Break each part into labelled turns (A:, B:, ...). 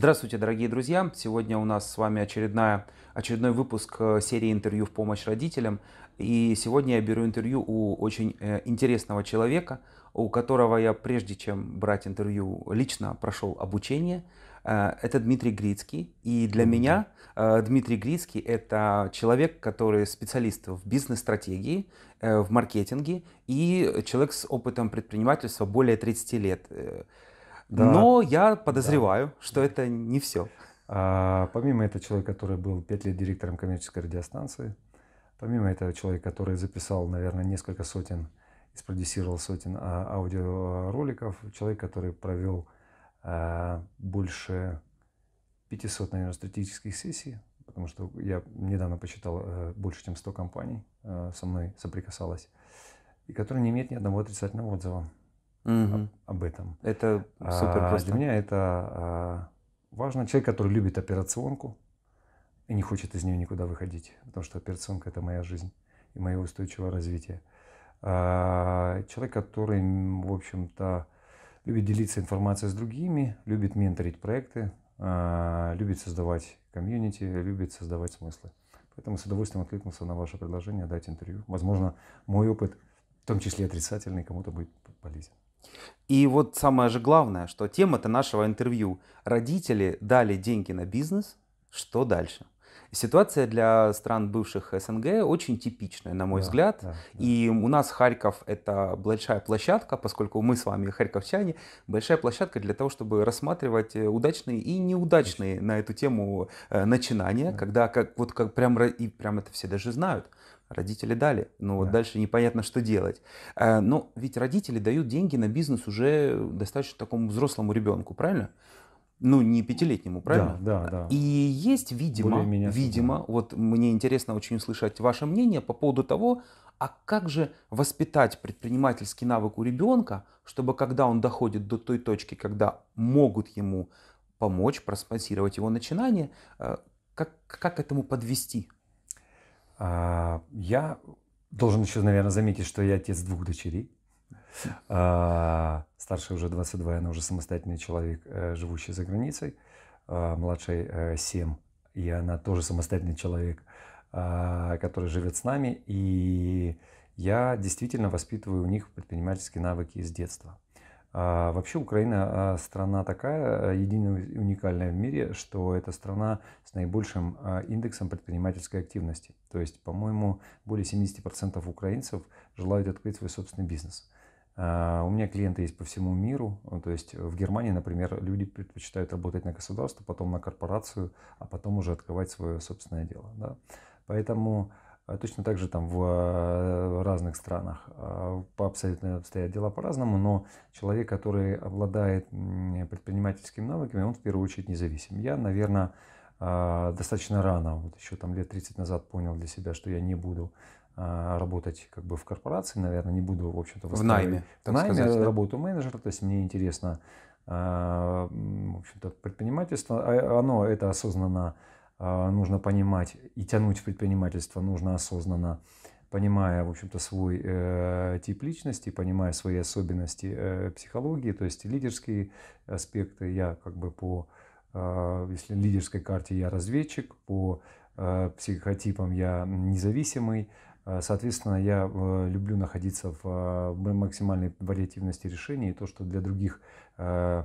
A: Здравствуйте, дорогие друзья! Сегодня у нас с вами очередная, очередной выпуск э, серии интервью в помощь родителям. И сегодня я беру интервью у очень э, интересного человека, у которого я, прежде чем брать интервью, лично прошел обучение. Э, это Дмитрий Грицкий. И для меня Дмитрий Грицкий – это человек, который специалист в бизнес-стратегии, в маркетинге и человек с опытом предпринимательства более 30 лет. Да. Но
B: я подозреваю, да. что это не все. А, помимо этого человека, который был 5 лет директором коммерческой радиостанции, помимо этого человека, который записал, наверное, несколько сотен, спродюсировал сотен а, аудиороликов, человек, который провел а, больше 500, наверное, стратегических сессий, потому что я недавно посчитал а, э, больше, чем 100 компаний а, со мной соприкасалось, и который не имеет ни одного отрицательного отзыва угу. об, об этом. Это супер просто. А, для меня это а, важно. Человек, который любит операционку и не хочет из нее никуда выходить, потому что операционка это моя жизнь и мое устойчивое развитие. А, человек, который, в общем-то, любит делиться информацией с другими, любит менторить проекты, а, любит создавать комьюнити, любит создавать смыслы. Поэтому с удовольствием откликнулся на ваше предложение дать интервью. Возможно, мой опыт, в том числе отрицательный, кому-то будет полезен.
A: И вот самое же главное, что тема-то нашего интервью. Родители дали деньги на бизнес, что дальше? Ситуация для стран бывших СНГ очень типичная, на мой да, взгляд. Да, да. И у нас Харьков это большая площадка, поскольку мы с вами харьковчане, большая площадка для того, чтобы рассматривать э, удачные и неудачные на эту тему э, начинания, да. когда как вот как прям и прям это все даже знают Родители дали, но вот да. дальше непонятно, что делать. Э, но ну, ведь родители дают деньги на бизнес уже достаточно такому взрослому ребенку, правильно? Ну, не пятилетнему, правильно? Да, да, э, да. И есть, видимо, видимо, вот мне интересно очень услышать ваше мнение по поводу того, а как же воспитать предпринимательский навык у ребенка, чтобы когда он доходит до той точки, когда могут ему помочь, проспонсировать его начинание, э, как, как этому
B: подвести? А, я должен еще, наверное, заметить, что я отец двух дочерей. А, Старшая уже 22, она уже самостоятельный человек, э, живущий за границей. А, Младшей 7, э, и она тоже самостоятельный человек, который живет с нами. И я действительно воспитываю у них предпринимательские навыки из детства. А, вообще Украина а, страна такая, э, единая, уникальная в мире, что это страна с наибольшим а, индексом предпринимательской активности. То есть, по-моему, более 70% украинцев желают открыть свой собственный бизнес. У меня клиенты есть по всему миру, то есть в Германии, например, люди предпочитают работать на государство, потом на корпорацию, а потом уже открывать свое собственное дело. Да? Поэтому а точно так же там в э, разных странах а, по абсолютно обстоят дела по-разному, но человек, который обладает предпринимательскими навыками, он в первую очередь независим. Я, наверное, а, достаточно рано, вот еще там лет 30 назад понял для себя, что я не буду работать как бы в корпорации, наверное, не буду, в общем-то, в найме, в найме сказать, да? работу менеджера, то есть мне интересно, в общем-то, предпринимательство, оно это осознанно а, нужно понимать и тянуть в предпринимательство нужно осознанно, понимая, в общем-то, свой э, тип личности, понимая свои особенности э, психологии, то есть лидерские аспекты. Я как бы по, э, если лидерской карте я разведчик, по э, психотипам я независимый, э, Соответственно, я э, люблю находиться в а, максимальной вариативности решений, и то, что для других э,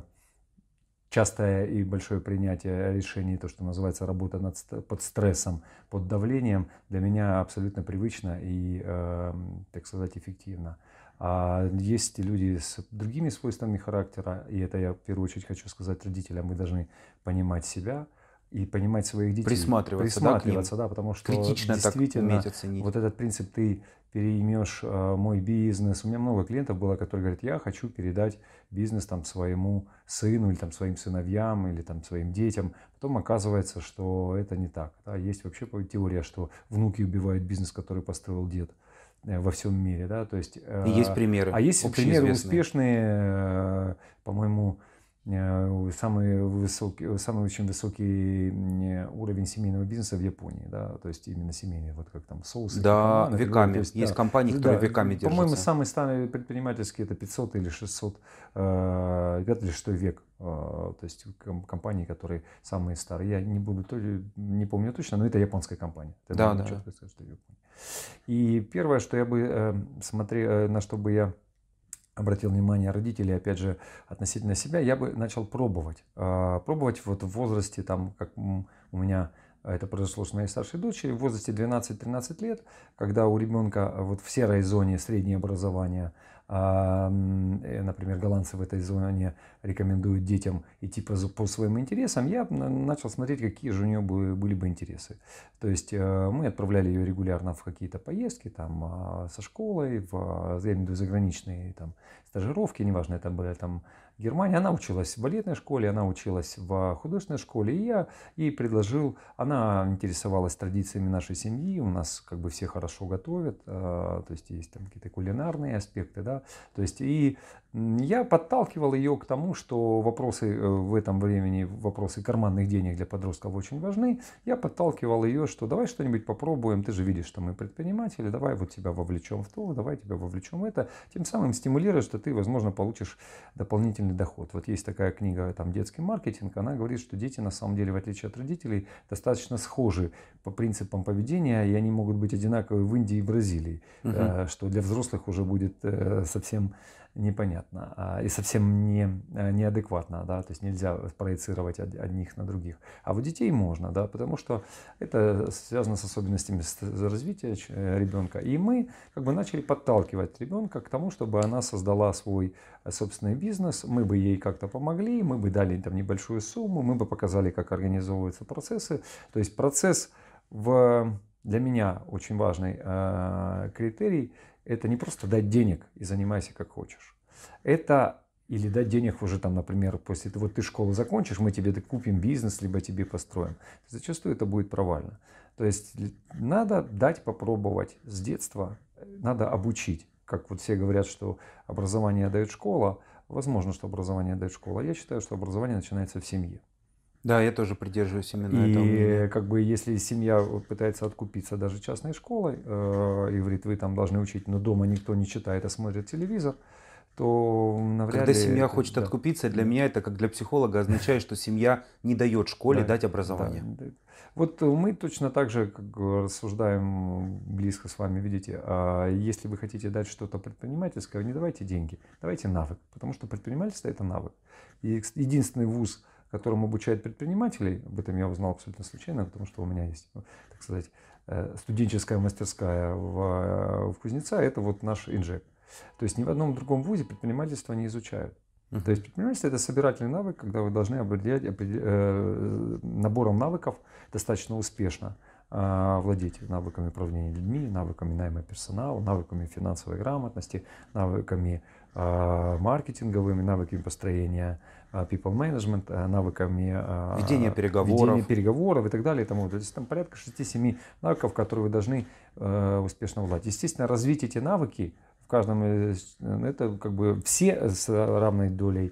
B: частое и большое принятие решений, то, что называется работа над, под стрессом, под давлением, для меня абсолютно привычно и, э, так сказать, эффективно. А есть люди с другими свойствами характера, и это я в первую очередь хочу сказать родителям, мы должны понимать себя – и понимать своих детей. Присматриваться, Присматриваться да, да, потому что Критично действительно так уметь вот этот принцип ты переймешь э, мой бизнес. У меня много клиентов было, которые говорят, я хочу передать бизнес там своему сыну или там своим сыновьям или там своим детям. Потом оказывается, что это не так. Да. Есть вообще теория, что внуки убивают бизнес, который построил дед э, во всем мире, да, то есть. И э, есть примеры. А есть примеры успешные, э, по-моему, Э, самый, высокий, самый очень высокий э, уровень семейного бизнеса в Японии, да, то есть именно семейный, вот как там соусы. Да, компании, веками. есть, есть да, компании, которые да, веками держатся. По-моему, самый старый предпринимательский это 500 или 600, э, или 6 век, э, то есть компании, которые самые старые. Я не буду, не помню точно, но это японская компания. Это да, да. Четко сказать, что Япония. И первое, что я бы смотрел, на что бы я обратил внимание родители опять же, относительно себя, я бы начал пробовать. А, пробовать вот в возрасте, там, как у меня а, это произошло с моей старшей дочерью, в возрасте 12-13 лет, когда у ребенка вот в серой зоне среднее образование – Э, например, голландцы в этой зоне рекомендуют детям идти по, по своим интересам, я начал смотреть, какие же у нее были бы интересы. То есть э, мы отправляли ее регулярно в какие-то поездки, там, а, со школой, в, э, я в заграничные там, стажировки, неважно, это были там Германии. Она училась в балетной школе, она училась в художественной школе. И я ей предложил, она интересовалась традициями нашей семьи. У нас как бы все хорошо готовят, э, то есть есть там какие-то кулинарные аспекты, да. То есть и я подталкивал ее к тому, что вопросы э, в этом времени, вопросы карманных денег для подростков очень важны. Я подталкивал ее, что давай что-нибудь попробуем, ты же видишь, что мы предприниматели, давай вот тебя вовлечем в то, давай тебя вовлечем в это. Тем самым стимулируя, что ты, возможно, получишь дополнительный доход. Вот есть такая книга, там, «Детский маркетинг», она говорит, что дети, на самом деле, в отличие от родителей, достаточно схожи по принципам поведения, и они могут быть одинаковы в Индии и Бразилии, угу. что для взрослых уже будет э, совсем непонятно а, и совсем не, а, неадекватно, да, то есть нельзя проецировать одних на других. А вот детей можно, да, потому что это связано с особенностями развития э, ребенка. И мы как бы начали подталкивать ребенка к тому, чтобы она создала свой собственный бизнес, мы бы ей как-то помогли, мы бы дали там небольшую сумму, мы бы показали, как организовываются процессы. То есть процесс в для меня очень важный э, критерий это не просто дать денег и занимайся как хочешь. Это или дать денег уже там, например, после того, вот ты школу закончишь, мы тебе купим бизнес, либо тебе построим. Зачастую это будет провально. То есть надо дать попробовать с детства, э, надо обучить. Как вот все говорят, что образование дает школа, возможно, что образование дает школа. Я считаю, что образование начинается в семье. Да, я тоже придерживаюсь именно и, этого. И как бы если семья э, пытается откупиться даже частной школой э, и говорит, вы там должны учить, но дома никто не читает, а смотрит телевизор, то навряд Когда ли Когда семья это, хочет да.
A: откупиться, для меня это как для психолога означает, что семья не дает школе да, дать образование. Да, да.
B: Вот мы точно так же как рассуждаем близко с вами, видите, а если вы хотите дать что-то предпринимательское, не давайте деньги, давайте навык, потому что предпринимательство это навык. И единственный вуз, которым обучают предпринимателей. Об этом я узнал абсолютно случайно, потому что у меня есть, так сказать, э, студенческая мастерская в, э, в Кузнеца. Это вот наш инжек. То есть ни в одном другом вузе предпринимательство не изучают. Uh-huh. То есть предпринимательство это собирательный навык, когда вы должны обладать э, набором навыков достаточно успешно владеть навыками управления людьми, навыками найма персонала, навыками финансовой грамотности, навыками маркетинговыми, навыками построения Э, people management, э, навыками э, ведения переговоров, ведения переговоров и так далее и тому. То есть там порядка 6-7 навыков, которые вы должны успешно владеть. Естественно, развить эти навыки в каждом это как бы все с равной долей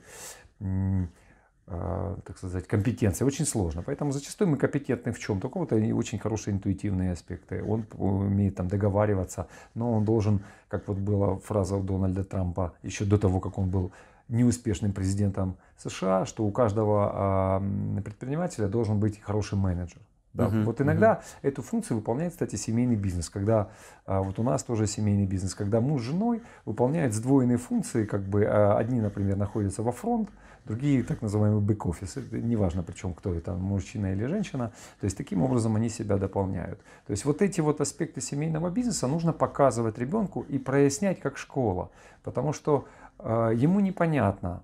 B: так сказать, компетенции. Очень сложно. Поэтому зачастую мы компетентны в чем-то. У кого-то очень хорошие интуитивные аспекты. Он умеет там договариваться, но он должен, как вот была фраза у Дональда Трампа еще до того, как он был неуспешным президентом США, что у каждого а, предпринимателя должен быть хороший менеджер. Да. Угу, вот иногда угу. эту функцию выполняет, кстати, семейный бизнес, когда а, вот у нас тоже семейный бизнес, когда муж с женой выполняют сдвоенные функции, как бы а, одни, например, находятся во фронт, другие так называемые бэк офисы. неважно причем кто это, мужчина или женщина, то есть таким образом они себя дополняют. То есть вот эти вот аспекты семейного бизнеса нужно показывать ребенку и прояснять как школа, потому что а, ему непонятно,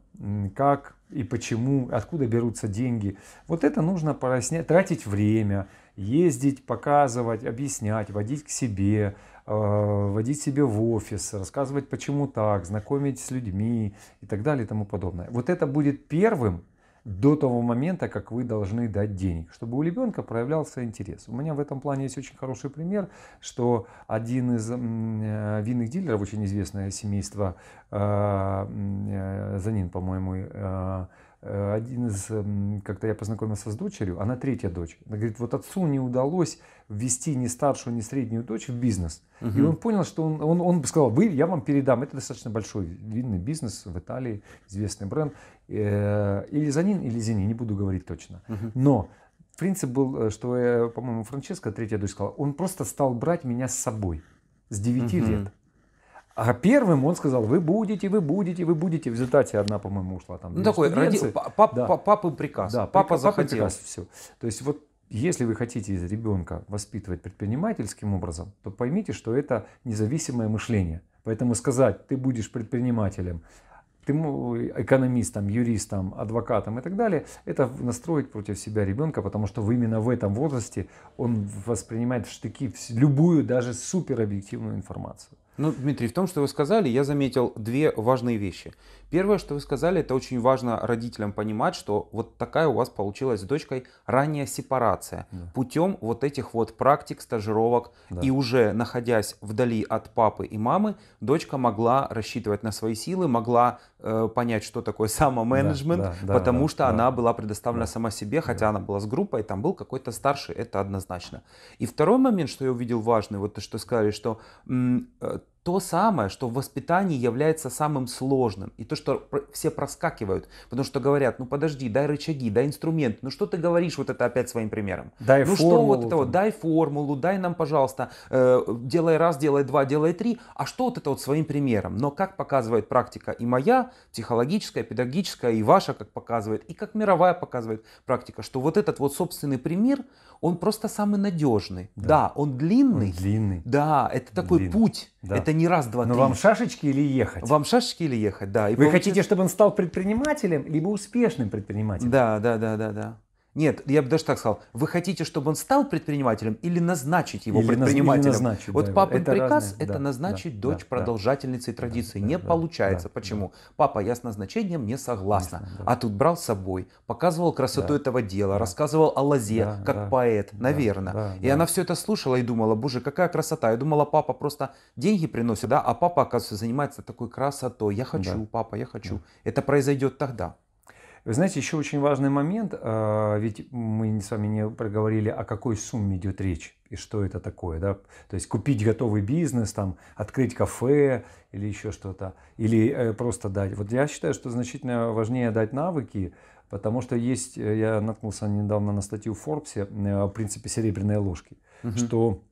B: как и почему, откуда берутся деньги. Вот это нужно прояснять, тратить время, ездить, показывать, объяснять, водить к себе, а, водить себе в офис, рассказывать, почему так, знакомить с людьми и так далее и тому подобное. Вот это будет первым до того момента, как вы должны дать денег, чтобы у ребенка проявлялся интерес. У меня в этом плане есть очень хороший пример, что один из э, винных дилеров, очень известное семейство а, э, Занин, по-моему, э, Э, один из, как-то я познакомился с дочерью, она третья дочь. Она говорит, вот отцу не удалось ввести ни старшую, ни среднюю дочь в бизнес. Угу. И он понял, что он, он, он сказал, вы, я вам передам. Это достаточно большой видный бизнес в Италии, известный бренд. Э, или Занин, или Зини, не буду говорить точно. Угу. Но принцип был, э, что, по-моему, Франческа, третья дочь, сказала, он просто стал брать меня с собой с 9 угу. лет. А первым он сказал, вы будете, вы будете, вы будете. В результате одна, по-моему, ушла там. Ну такой, ради... пап, да. папы приказ. Да, папа, папа захотел. Приказ, все. То есть вот если вы хотите ребенка воспитывать предпринимательским образом, то поймите, что это независимое мышление. Поэтому сказать, ты будешь предпринимателем, ты экономистом, юристом, адвокатом и так далее, это настроить против себя ребенка, потому что именно в этом возрасте он воспринимает в штыки любую, даже суперобъективную информацию.
A: Ну, Дмитрий, в том, что вы сказали, я заметил две важные вещи. Первое, что вы сказали, это очень важно родителям понимать, что вот такая у вас получилась с дочкой ранняя сепарация да. путем вот этих вот практик, стажировок. Да. И уже находясь вдали от папы и мамы, дочка могла рассчитывать на свои силы, могла э, понять, что такое самоменеджмент, да, да, потому да, что да, она да. была предоставлена да. сама себе, хотя да. она была с группой, там был какой-то старший, это однозначно. И второй момент, что я увидел важный, вот то, что сказали, что э, то самое, что в воспитании является самым сложным, и то, что все проскакивают, потому что говорят, ну подожди, дай рычаги, дай инструмент, ну что ты говоришь вот это опять своим примером? Дай ну формулу. что вот это вот, дай формулу, дай нам, пожалуйста, э, делай раз, делай два, делай три, а что вот это вот своим примером? Но как показывает практика и моя, психологическая, педагогическая, и ваша, как показывает, и как мировая показывает практика, что вот этот вот собственный пример, он просто самый надежный. Да,
B: да он длинный. Он длинный. Да, это такой длинный. путь да. Это не раз, два, Но три. вам шашечки или ехать? Вам шашечки или ехать, да. И Вы получается... хотите, чтобы он стал предпринимателем, либо успешным предпринимателем?
A: Да, да, да, да, да. Нет, я бы даже так сказал. Вы хотите, чтобы он стал предпринимателем или назначить его или предпринимателем? Или назначить, вот да, папин это приказ разные, это да, назначить да, дочь да, продолжательницей да, традиции. Да, не да, получается. Да, Почему? Да. Папа, я с назначением не согласна. да. А тут брал с собой, показывал красоту да, этого дела, да, рассказывал о лозе, да, как да, поэт, да, наверное. Да, и да. она все это слушала и думала, боже, какая красота. Я думала, папа просто деньги приносит, да, а папа, оказывается, занимается
B: такой красотой. Я хочу, да. папа, я хочу. Да. Это произойдет тогда. Вы знаете, еще очень важный момент, а, ведь мы с вами не проговорили, о какой сумме идет речь и что это такое, да, то есть купить готовый бизнес, там, открыть кафе или еще что-то, или э, просто дать. Вот я считаю, что значительно важнее дать навыки, потому что есть, э, я наткнулся недавно на статью в Форбсе, э, в принципе, серебряной ложки, угу. что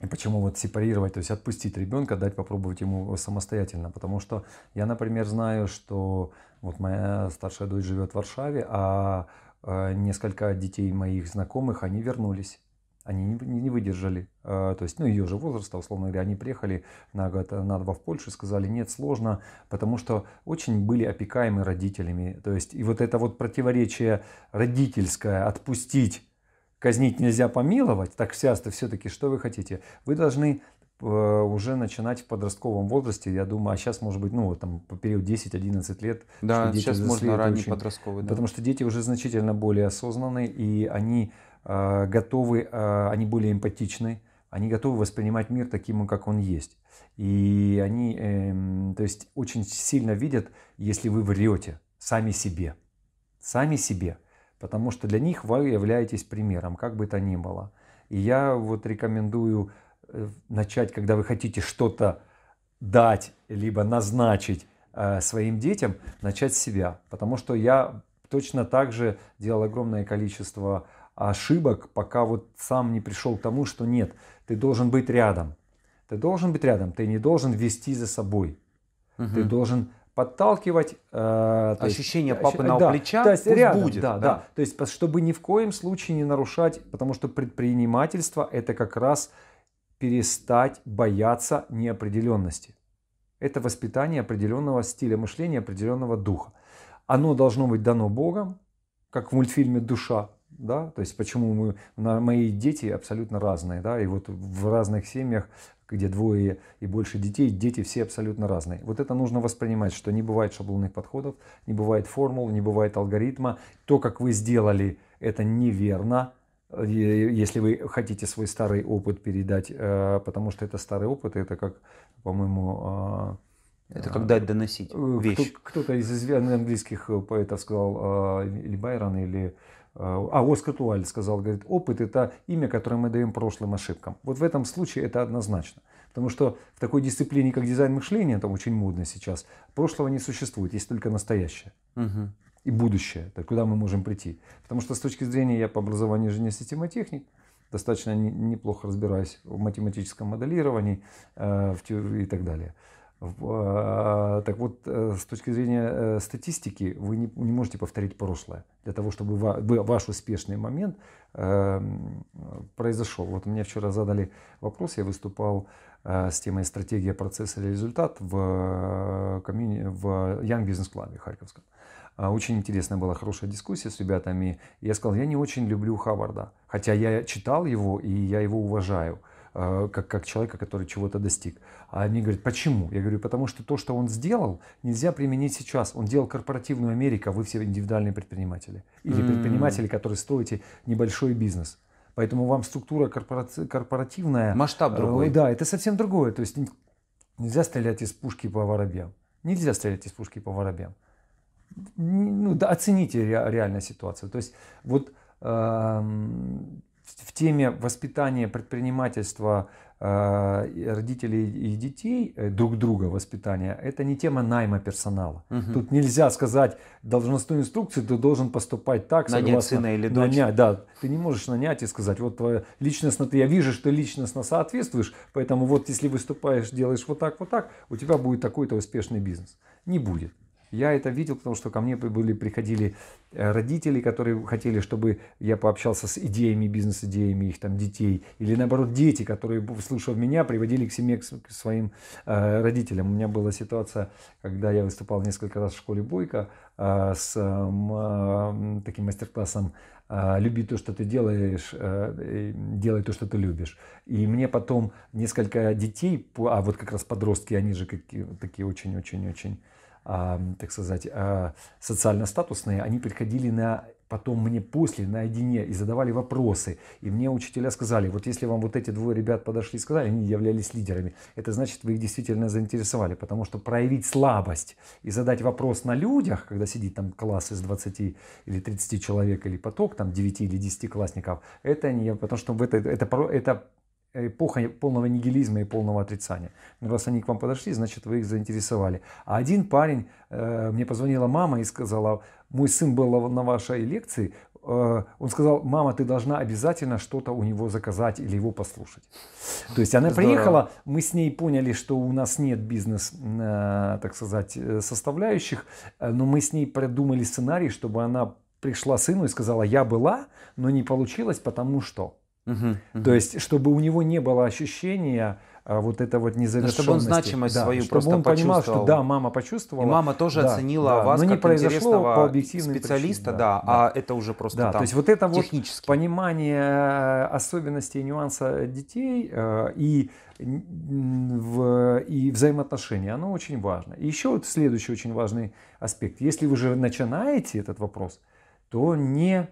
B: и почему вот сепарировать, то есть отпустить ребенка, дать попробовать ему э, самостоятельно. Потому что я, например, знаю, что вот моя старшая дочь живет в Варшаве, а э, несколько детей моих знакомых, они вернулись. Они не, выдержали. Э, то есть, ну, ее же возраста, условно говоря, они приехали на год, на два в Польшу и сказали, нет, сложно, потому что очень были опекаемы родителями. То есть, и вот это вот противоречие родительское, отпустить казнить нельзя помиловать, так сейчас все-таки что вы хотите? Вы должны э, уже начинать в подростковом возрасте, я думаю, а сейчас, может быть, ну, там, по период 10-11 лет. Да, дети сейчас можно ранний очень, подростковый. Да. Потому что дети уже значительно более осознанные и они э, готовы, э, они более эмпатичны, они готовы воспринимать мир таким, как он есть. И они, э, то есть, очень сильно видят, если вы врете сами себе. Сами себе потому что для них вы являетесь примером, как бы то ни было. И я вот рекомендую э, начать, когда вы хотите что-то дать, либо назначить э, своим детям, начать с себя. Потому что я точно так же делал огромное количество ошибок, пока вот сам не пришел к тому, что нет, ты должен быть рядом. Ты должен быть рядом, ты не должен вести за собой. Угу. Ты должен подталкивать э, ощущение есть, папы на да, плеча то есть пусть рядом, будет да, да да то есть чтобы ни в коем случае не нарушать потому что предпринимательство это как раз перестать бояться неопределенности это воспитание определенного стиля мышления определенного духа оно должно быть дано Богом как в мультфильме душа да, то есть почему мы, на, мои дети абсолютно разные, да, и вот в разных семьях где двое и больше детей, дети все абсолютно разные. Вот это нужно воспринимать, что не бывает шаблонных подходов, не бывает формул, не бывает алгоритма. То, как вы сделали, это неверно, если вы хотите свой старый опыт передать, э, потому что это старый опыт, это как, по-моему, а, это а, как дать доносить э, вещь. Кто, то из английских э, поэтов сказал, а, или Байрон, или а Оскар Туаль сказал, говорит, опыт это имя, которое мы даем прошлым ошибкам. Вот в этом случае это однозначно. Потому что в такой дисциплине, как дизайн мышления, там очень модно сейчас, прошлого не существует, есть только настоящее. Угу. И будущее, то куда мы можем прийти. Потому что с точки зрения, я по образованию инженер системотехник, достаточно неплохо разбираюсь в математическом моделировании э, в теории и так далее. А, так вот, э, с точки зрения э, статистики, вы не, можете повторить прошлое для того, чтобы ваш успешный момент эм, произошел. Вот мне вчера задали вопрос, я выступал э, с темой «Стратегия, процесс или результат» в, коммуни... в Young Business Club Харьковском. А, очень интересная была хорошая дискуссия с ребятами. Я сказал, я не очень люблю Хаварда, хотя я читал его и я его уважаю – Э, как, как человека, который чего-то достиг. А они говорят, почему? Я говорю, потому что то, что он сделал, нельзя применить сейчас. Он делал корпоративную Америку, а вы все индивидуальные предприниматели. Или mm. предприниматели, которые строите небольшой бизнес. Поэтому вам структура корпорати- корпоративная... Масштаб э, другой. Да, это совсем другое. То есть нельзя стрелять из пушки по воробьям. Нельзя стрелять из пушки по воробьям. Ну, да, оцените ре- реально ситуацию. То есть вот эм, в теме воспитания предпринимательства э, родителей и детей э, друг друга воспитания это не тема найма персонала угу. тут нельзя сказать должностную инструкцию ты должен поступать так нанять согласно сына или дочь нанять, да ты не можешь нанять и сказать вот твоя личностно ты я вижу что личностно соответствуешь поэтому вот если выступаешь делаешь вот так вот так у тебя будет такой-то успешный бизнес не будет я это видел, потому что ко мне были, приходили э, родители, которые хотели, чтобы я пообщался с идеями, бизнес-идеями их там детей. Или наоборот, дети, которые, слушав меня, приводили к семье, к своим э, родителям. У меня была ситуация, когда я выступал несколько раз в школе Бойко э, с э, э таким мастер-классом э, люби то, что ты делаешь, делай то, что ты любишь. И мне потом несколько детей, а вот как раз подростки, они же такие очень-очень-очень так сказать, а, социально-статусные, они приходили на потом мне после наедине и задавали вопросы. И мне учителя сказали, вот если вам вот эти двое ребят подошли и сказали, они являлись лидерами, это значит, вы их действительно заинтересовали, потому что проявить слабость и задать вопрос на людях, когда сидит там класс из 20 или 30 человек или поток там 9 или 10 классников, это не, потому что это, это, это, это эпоха полного нигилизма и полного отрицания. Ну, раз они к вам подошли, значит, вы их заинтересовали. А один парень, э, мне позвонила мама и сказала, мой сын был на вашей лекции, э, он сказал, мама, ты должна обязательно что-то у него заказать или его послушать. То есть она Здорово. приехала, мы с ней поняли, что у нас нет бизнес, э, так сказать, составляющих, но мы с ней придумали сценарий, чтобы она пришла сыну и сказала, я была, но не получилось, потому что. Угу, угу. То есть, чтобы у него не было ощущения а вот это вот незавершенности. Да, чтобы он значимость да, свою чтобы просто он понимал, что да, мама почувствовала. И мама тоже да, оценила да, вас но не как интересного по
A: специалиста, причинам, да, да, да, а это уже просто да, там, то есть вот это вот
B: понимание э, особенностей и нюанса детей э, и в, и взаимоотношения, оно очень важно. И еще вот следующий очень важный аспект. Если вы уже начинаете этот вопрос, то не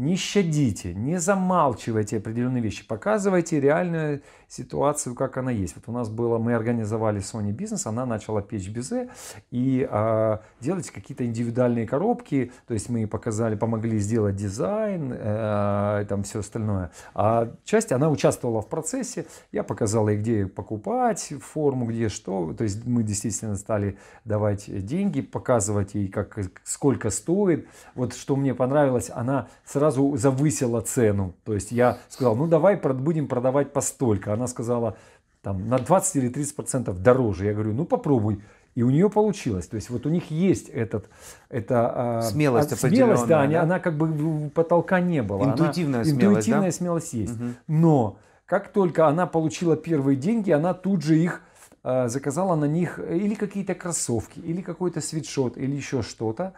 B: не щадите, не замалчивайте определенные вещи, показывайте реальную ситуацию, как она есть. Вот у нас было, мы организовали Sony Business, она начала печь безе и а, делать какие-то индивидуальные коробки, то есть мы показали, помогли сделать дизайн, а, и там все остальное. А часть, она участвовала в процессе, я показал ей, где покупать форму, где что, то есть мы действительно стали давать деньги, показывать ей, как, сколько стоит. Вот что мне понравилось, она сразу завысила цену, то есть я сказал, ну давай будем продавать по столько, она сказала, там, на 20 или 30 процентов дороже. Я говорю, ну попробуй. И у нее получилось. То есть вот у них есть этот, это а, смелость, а, смелость, да, да? Она, как бы потолка не было. Интуитивная она, смелость, Интуитивная да? смелость есть. Угу. Но как только она получила первые деньги, она тут же их а, заказала на них или какие-то кроссовки, или какой-то свитшот, или еще что-то.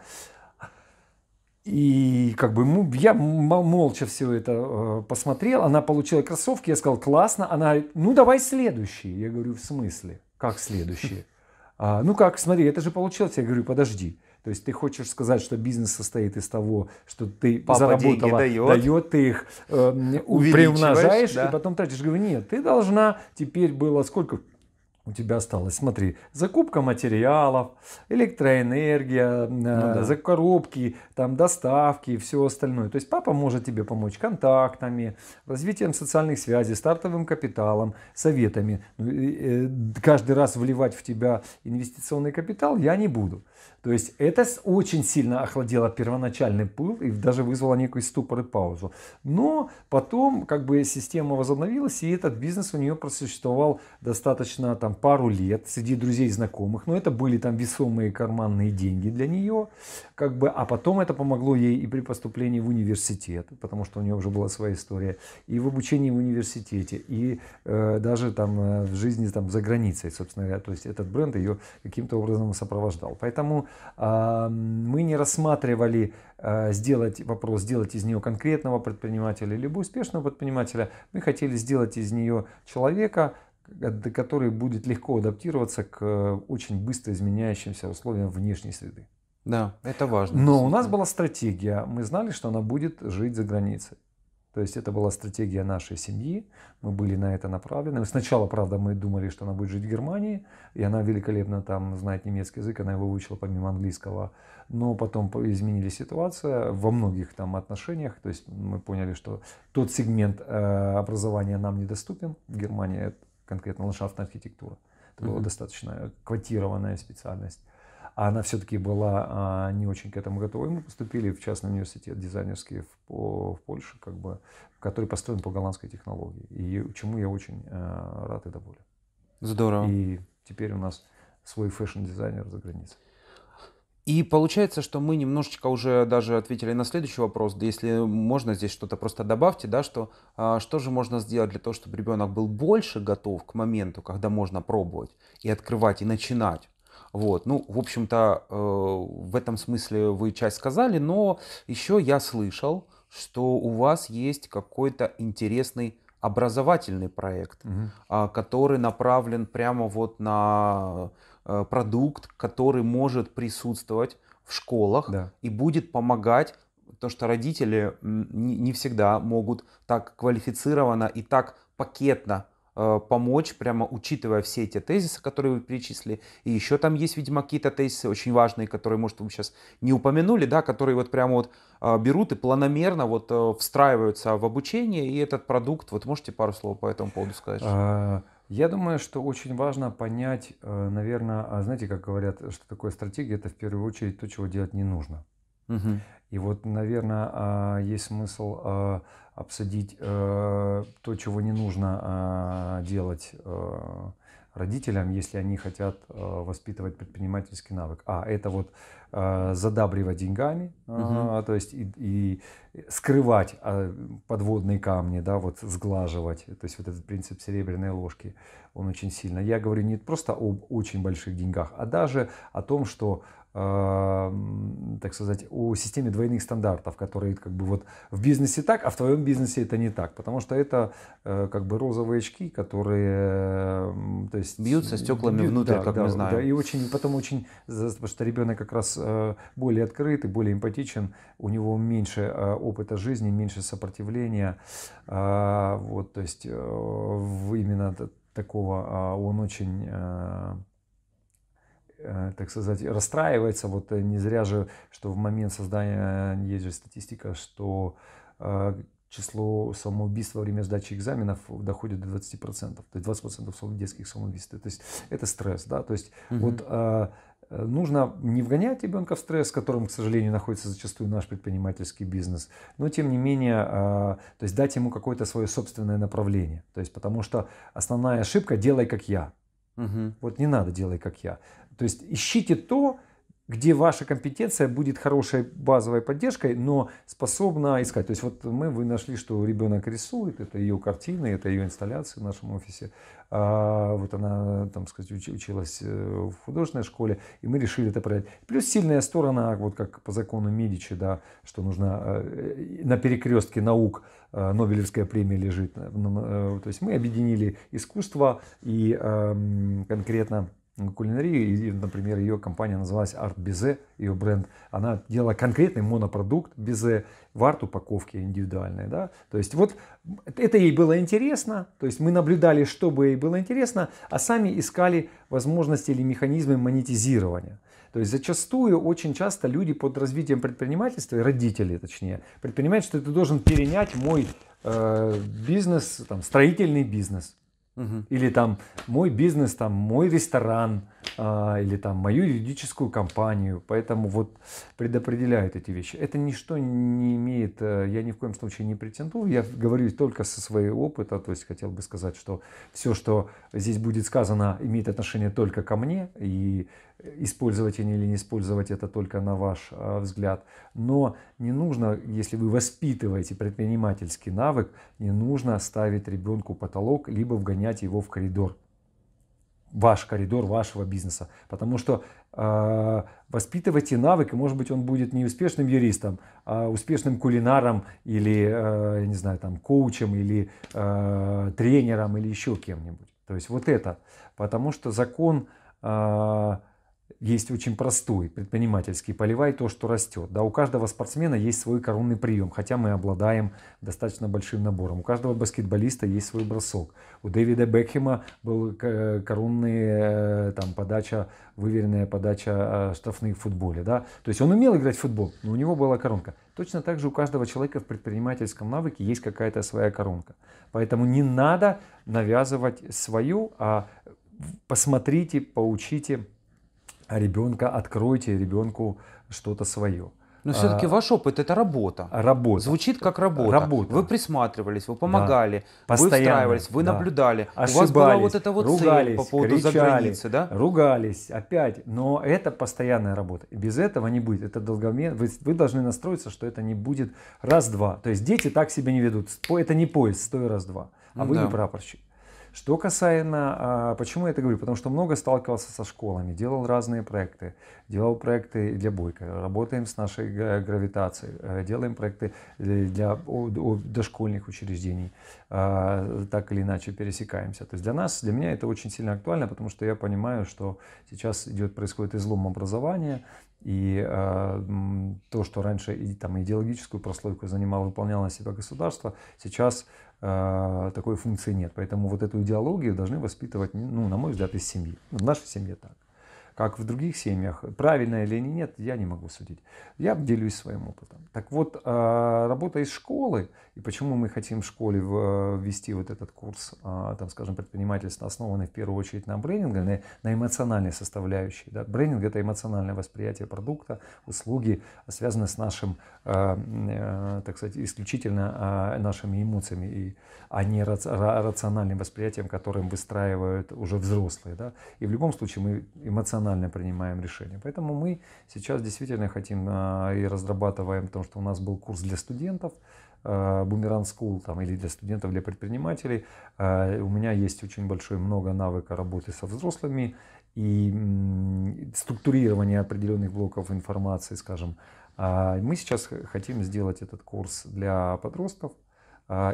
B: И как бы я молча все это э, посмотрел, она получила кроссовки, я сказал, классно, она, ну давай следующие. Я говорю, в смысле? Как следующие? А, ну как, смотри, это же получилось. Я говорю, подожди. То есть ты хочешь сказать, что бизнес состоит из того, что ты Папа заработала, дает. дает, ты их э, приумножаешь да. и потом тратишь. Я говорю, нет, ты должна, теперь было сколько, у тебя осталось. Смотри, закупка материалов, электроэнергия, э, ну, да. за коробки, там доставки и все остальное. То есть папа может тебе помочь контактами, развитием социальных связей, стартовым капиталом, советами. Ну э, каждый раз вливать в тебя инвестиционный капитал я не буду. То есть это очень сильно охладило первоначальный пыл и даже вызвало некую ступор и паузу. Но потом как бы система возобновилась, и этот бизнес у нее просуществовал достаточно там пару лет среди друзей и знакомых. Но это были там весомые карманные деньги для нее. Как бы, а потом это помогло ей и при поступлении в университет, потому что у нее уже была своя история, и в обучении в университете, и э, даже там э, в жизни там за границей, собственно говоря. То есть этот бренд ее каким-то образом сопровождал. Поэтому тему. Мы не рассматривали э, сделать вопрос, сделать из нее конкретного предпринимателя, либо успешного предпринимателя. Мы хотели сделать из нее человека, который будет легко адаптироваться к э, очень быстро изменяющимся условиям внешней среды. Да,
A: это важно. Но
B: у нас была стратегия. Мы знали, что она будет жить за границей. То есть это была стратегия нашей семьи, мы были на это направлены. Ну, сначала, правда, мы думали, что она будет жить в Германии, и она великолепно там знает немецкий язык, она его выучила помимо английского. Но потом изменили ситуация во многих там отношениях, то есть мы поняли, что тот сегмент э, образования нам недоступен в Германии, конкретно ландшафтная архитектура. Это была достаточно квотированная специальность а она все-таки была а, не очень к этому готова. И мы поступили в частный университет дизайнерский в, в Польше, как бы, который построен по голландской технологии. И чему я очень э, рад и доволен. Здорово. И теперь у нас свой фэшн-дизайнер
A: за границей. И получается, что мы немножечко уже даже ответили на следующий вопрос. Да если можно здесь что-то просто добавьте, да, что, а, что же можно сделать для того, чтобы ребенок был больше готов к моменту, когда можно пробовать и открывать, и начинать. Вот. Ну, в общем-то, э, в этом смысле вы часть сказали, но еще я слышал, что у вас есть какой-то интересный образовательный проект, угу. который направлен прямо вот на э, продукт, который может присутствовать в школах да. и будет помогать то, что родители не всегда могут так квалифицированно и так пакетно Э, помочь, прямо учитывая все эти тезисы, которые вы перечислили. И еще там есть, видимо, какие-то тезисы очень важные, которые, может, вы сейчас не упомянули, да, которые вот прямо вот э, берут и планомерно вот э, встраиваются в обучение, и этот продукт, вот можете пару слов по этому поводу сказать? А,
B: я думаю, что очень важно понять, наверное, а знаете, как говорят, что такое стратегия, это в первую очередь то, чего делать не нужно. Угу. И вот, наверное, а, есть смысл а, обсудить а, то, чего не нужно делать родителям, если они хотят воспитывать предпринимательский навык. А, это вот задабривать деньгами, угу. то есть и, и скрывать подводные камни, да, вот сглаживать. То есть вот этот принцип серебряной ложки, он очень сильно. Я говорю не просто об очень больших деньгах, а даже о том, что так сказать, о системе двойных стандартов, которые как бы вот в бизнесе так, а в твоем бизнесе это не так, потому что это э, как бы розовые очки, которые, то есть бьются стеклами бьют, внутрь, да, как да, мы знаем, да, и очень потом очень, потому что ребенок как раз э, более открыт и более эмпатичен, у него меньше э, опыта жизни, меньше сопротивления, а, вот, то есть именно такого, а, он очень Э, так сказать, расстраивается. Вот э, не зря же, что в момент создания э, есть же статистика, что число самоубийств во время сдачи экзаменов доходит до 20%. То есть 20% детских самоубийств. То есть это стресс, да. То есть угу. вот Нужно не вгонять ребенка в стресс, в котором, к сожалению, находится зачастую наш предпринимательский бизнес, но тем не менее, то есть дать ему какое-то свое собственное направление. То есть потому что основная ошибка – делай как я. Угу. Вот не надо делай, как я. То есть ищите то, где ваша компетенция будет хорошей базовой поддержкой, но способна искать. То есть вот мы вы нашли, что ребенок рисует, это ее картины, это ее инсталляции в нашем офисе. А вот она, там сказать, училась э, в художественной школе, и мы решили это проверять. Плюс сильная сторона, вот как по закону Медичи, да, что нужно э, э, на перекрестке наук Э, Нобелевская премия лежит. Э, то есть мы объединили искусство и эм, конкретно кулинарию, и, например, ее компания называлась Art Bize, ее бренд, она делала конкретный монопродукт Bize в арт-упаковке индивидуальной, да, то есть вот это ей было интересно, то есть мы наблюдали, чтобы ей было интересно, а сами искали возможности или механизмы монетизирования, то есть зачастую очень часто люди под развитием предпринимательства, родители точнее, предпринимают, что ты должен перенять мой э, бизнес, там, строительный бизнес. Угу. Или там мой бизнес, там мой ресторан, а, или там мою юридическую компанию. Поэтому вот предопределяют эти вещи. Это ничто не имеет, э, я ни в коем случае не претендую. Я говорю только со своего опыта. То есть хотел бы сказать, что все, что здесь будет сказано, имеет отношение только ко мне. И использовать или не использовать это только на ваш э, взгляд. Но не нужно, если вы воспитываете предпринимательский навык, не нужно ставить ребенку потолок, либо вгонять его в коридор. Ваш коридор вашего бизнеса. Потому что э, воспитывайте навык, и может быть он будет не успешным юристом, а успешным кулинаром или, э, я не знаю, там, коучем или э, тренером или еще кем-нибудь. То есть вот это. Потому что закон... Э, есть очень простой, предпринимательский. Поливай то, что растет. Да, у каждого спортсмена есть свой коронный прием, хотя мы обладаем достаточно большим набором. У каждого баскетболиста есть свой бросок. У Дэвида Бекхема был э, коронный, э, там, подача, выверенная подача э, штрафных в футболе. Да? То есть он умел играть в футбол, но у него была коронка. Точно так же у каждого человека в предпринимательском навыке есть какая-то своя коронка. Поэтому не надо навязывать свою, а посмотрите, поучите, а ребенка, откройте ребенку что-то свое. Но все-таки а, ваш опыт это работа. Работа. Звучит как работа. Работа.
A: Вы присматривались, вы помогали, да. вы встраивались, вы да. наблюдали. Ошибались, У вас была вот эта вот ругались, цель по поводу кричали, заграницы, да?
B: Ругались, опять. Но это постоянная работа. И без этого не будет. Это долговременно. Вы, вы должны настроиться, что это не будет раз-два. То есть дети так себя не ведут. Это не поезд, стой раз-два. А вы да. не прапорщик. Что касается, а, почему я это говорю, потому что много сталкивался со школами, делал разные проекты, делал проекты для Бойко, работаем с нашей гравитацией, э, делаем проекты для дошкольных учреждений, а, так или иначе пересекаемся. То есть для нас, для меня это очень сильно актуально, потому что я понимаю, что сейчас идет, происходит излом образования, и э, то, что раньше и, там, идеологическую прослойку занимало, выполняло на себя государство, сейчас а, такой функции нет. Поэтому вот эту идеологию должны воспитывать, ну, на мой взгляд, из семьи. В нашей семье так как в других семьях, правильно или нет, я не могу судить. Я делюсь своим опытом. Так вот, э, работа из школы, и почему мы хотим в школе э, ввести вот этот курс, э, там, скажем, предпринимательства, основанный в первую очередь на брендинге, на, на эмоциональной составляющей. Да? Брендинг – это эмоциональное восприятие продукта, услуги, связанные с нашим, так сказать, исключительно нашими эмоциями, и, а не рациональным восприятием, которым выстраивают уже взрослые. Да? И в любом случае мы эмоционально эмоционально принимаем решения. Поэтому мы сейчас действительно хотим а, и разрабатываем, потому что у нас был курс для студентов, Бумеран School там, или для студентов, для предпринимателей. А, у меня есть очень большое много навыка работы со взрослыми и структурирование определенных блоков информации, скажем. А, мы сейчас хотим сделать этот курс для подростков,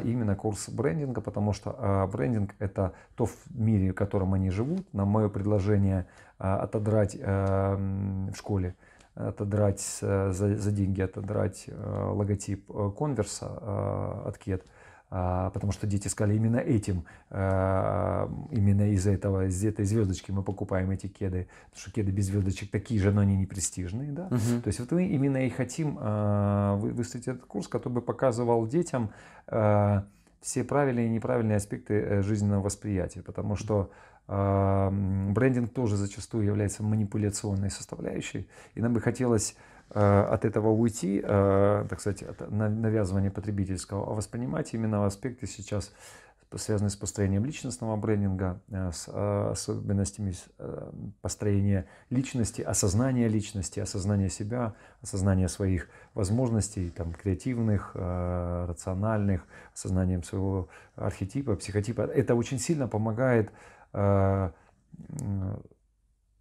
B: именно курс брендинга, потому что брендинг – это то в мире, в котором они живут. На мое предложение – а, отодрать э, в школе, отодрать за, за деньги, отодрать э, логотип конверса э, от Кет а, – потому что дети сказали именно этим, именно из-за этого, из этой звездочки мы покупаем эти кеды, потому что кеды без звездочек такие же, но они не престижные, да. Угу. То есть вот мы именно и хотим выставить этот курс, который бы показывал детям все правильные и неправильные аспекты жизненного восприятия, потому что Брендинг тоже зачастую является манипуляционной составляющей, и нам бы хотелось э, от этого уйти, э, так сказать, от навязывания потребительского, а воспринимать именно аспекты сейчас, связанные с построением личностного брендинга, э, с особенностями построения личности, осознания личности, осознания себя, осознания своих возможностей, там, креативных, рациональных, осознанием своего архетипа, психотипа. Это очень сильно помогает Э,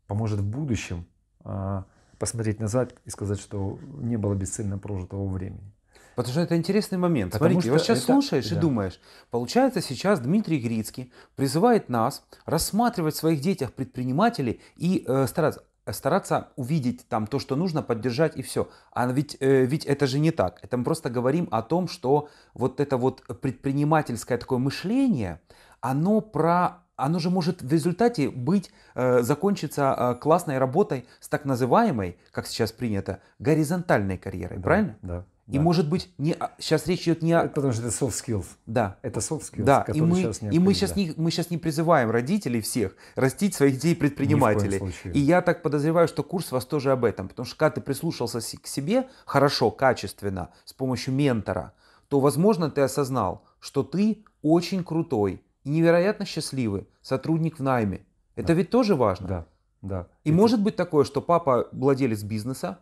B: поможет в будущем а, посмотреть назад и сказать, что не было бесцельно прожитого времени. Потому
A: что это интересный
B: момент. Потому Смотрите, вот сейчас это... слушаешь да. и думаешь, получается сейчас Дмитрий Грицкий
A: призывает нас рассматривать в своих детях предпринимателей и э, стараться стараться увидеть там то, что нужно, поддержать и все. А ведь, э, ведь это же не так. Это мы просто говорим о том, что вот это вот предпринимательское такое мышление, оно про оно же может в результате быть, э, закончиться э, классной работой с так называемой, как сейчас принято, горизонтальной карьерой, да, правильно? Да. И да. может быть не сейчас а, речь идет не о потому что это soft skills. Да. Это soft skills. Да. И мы сейчас и мы сейчас не мы сейчас не призываем родителей всех растить своих детей предпринимателей. И я так подозреваю, что курс вас тоже об этом, потому что когда ты прислушался к себе хорошо, качественно с помощью ментора, то возможно ты осознал, что ты очень крутой, и невероятно счастливый сотрудник в найме. Это да. ведь тоже важно. Да, да. И это... может быть такое, что папа владелец бизнеса,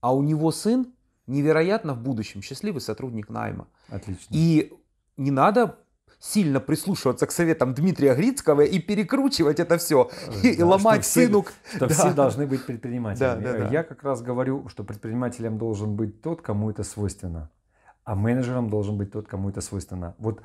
A: а у него сын невероятно в будущем счастливый сотрудник найма. Отлично. И не надо сильно прислушиваться к советам Дмитрия Грицкого и перекручивать это все э, да, и, и ломать что сыну. Все, что да. все должны быть предпринимателями. Да, да, да. Я
B: как раз говорю, что предпринимателем должен быть тот, кому это свойственно, а менеджером должен быть тот, кому это свойственно. Вот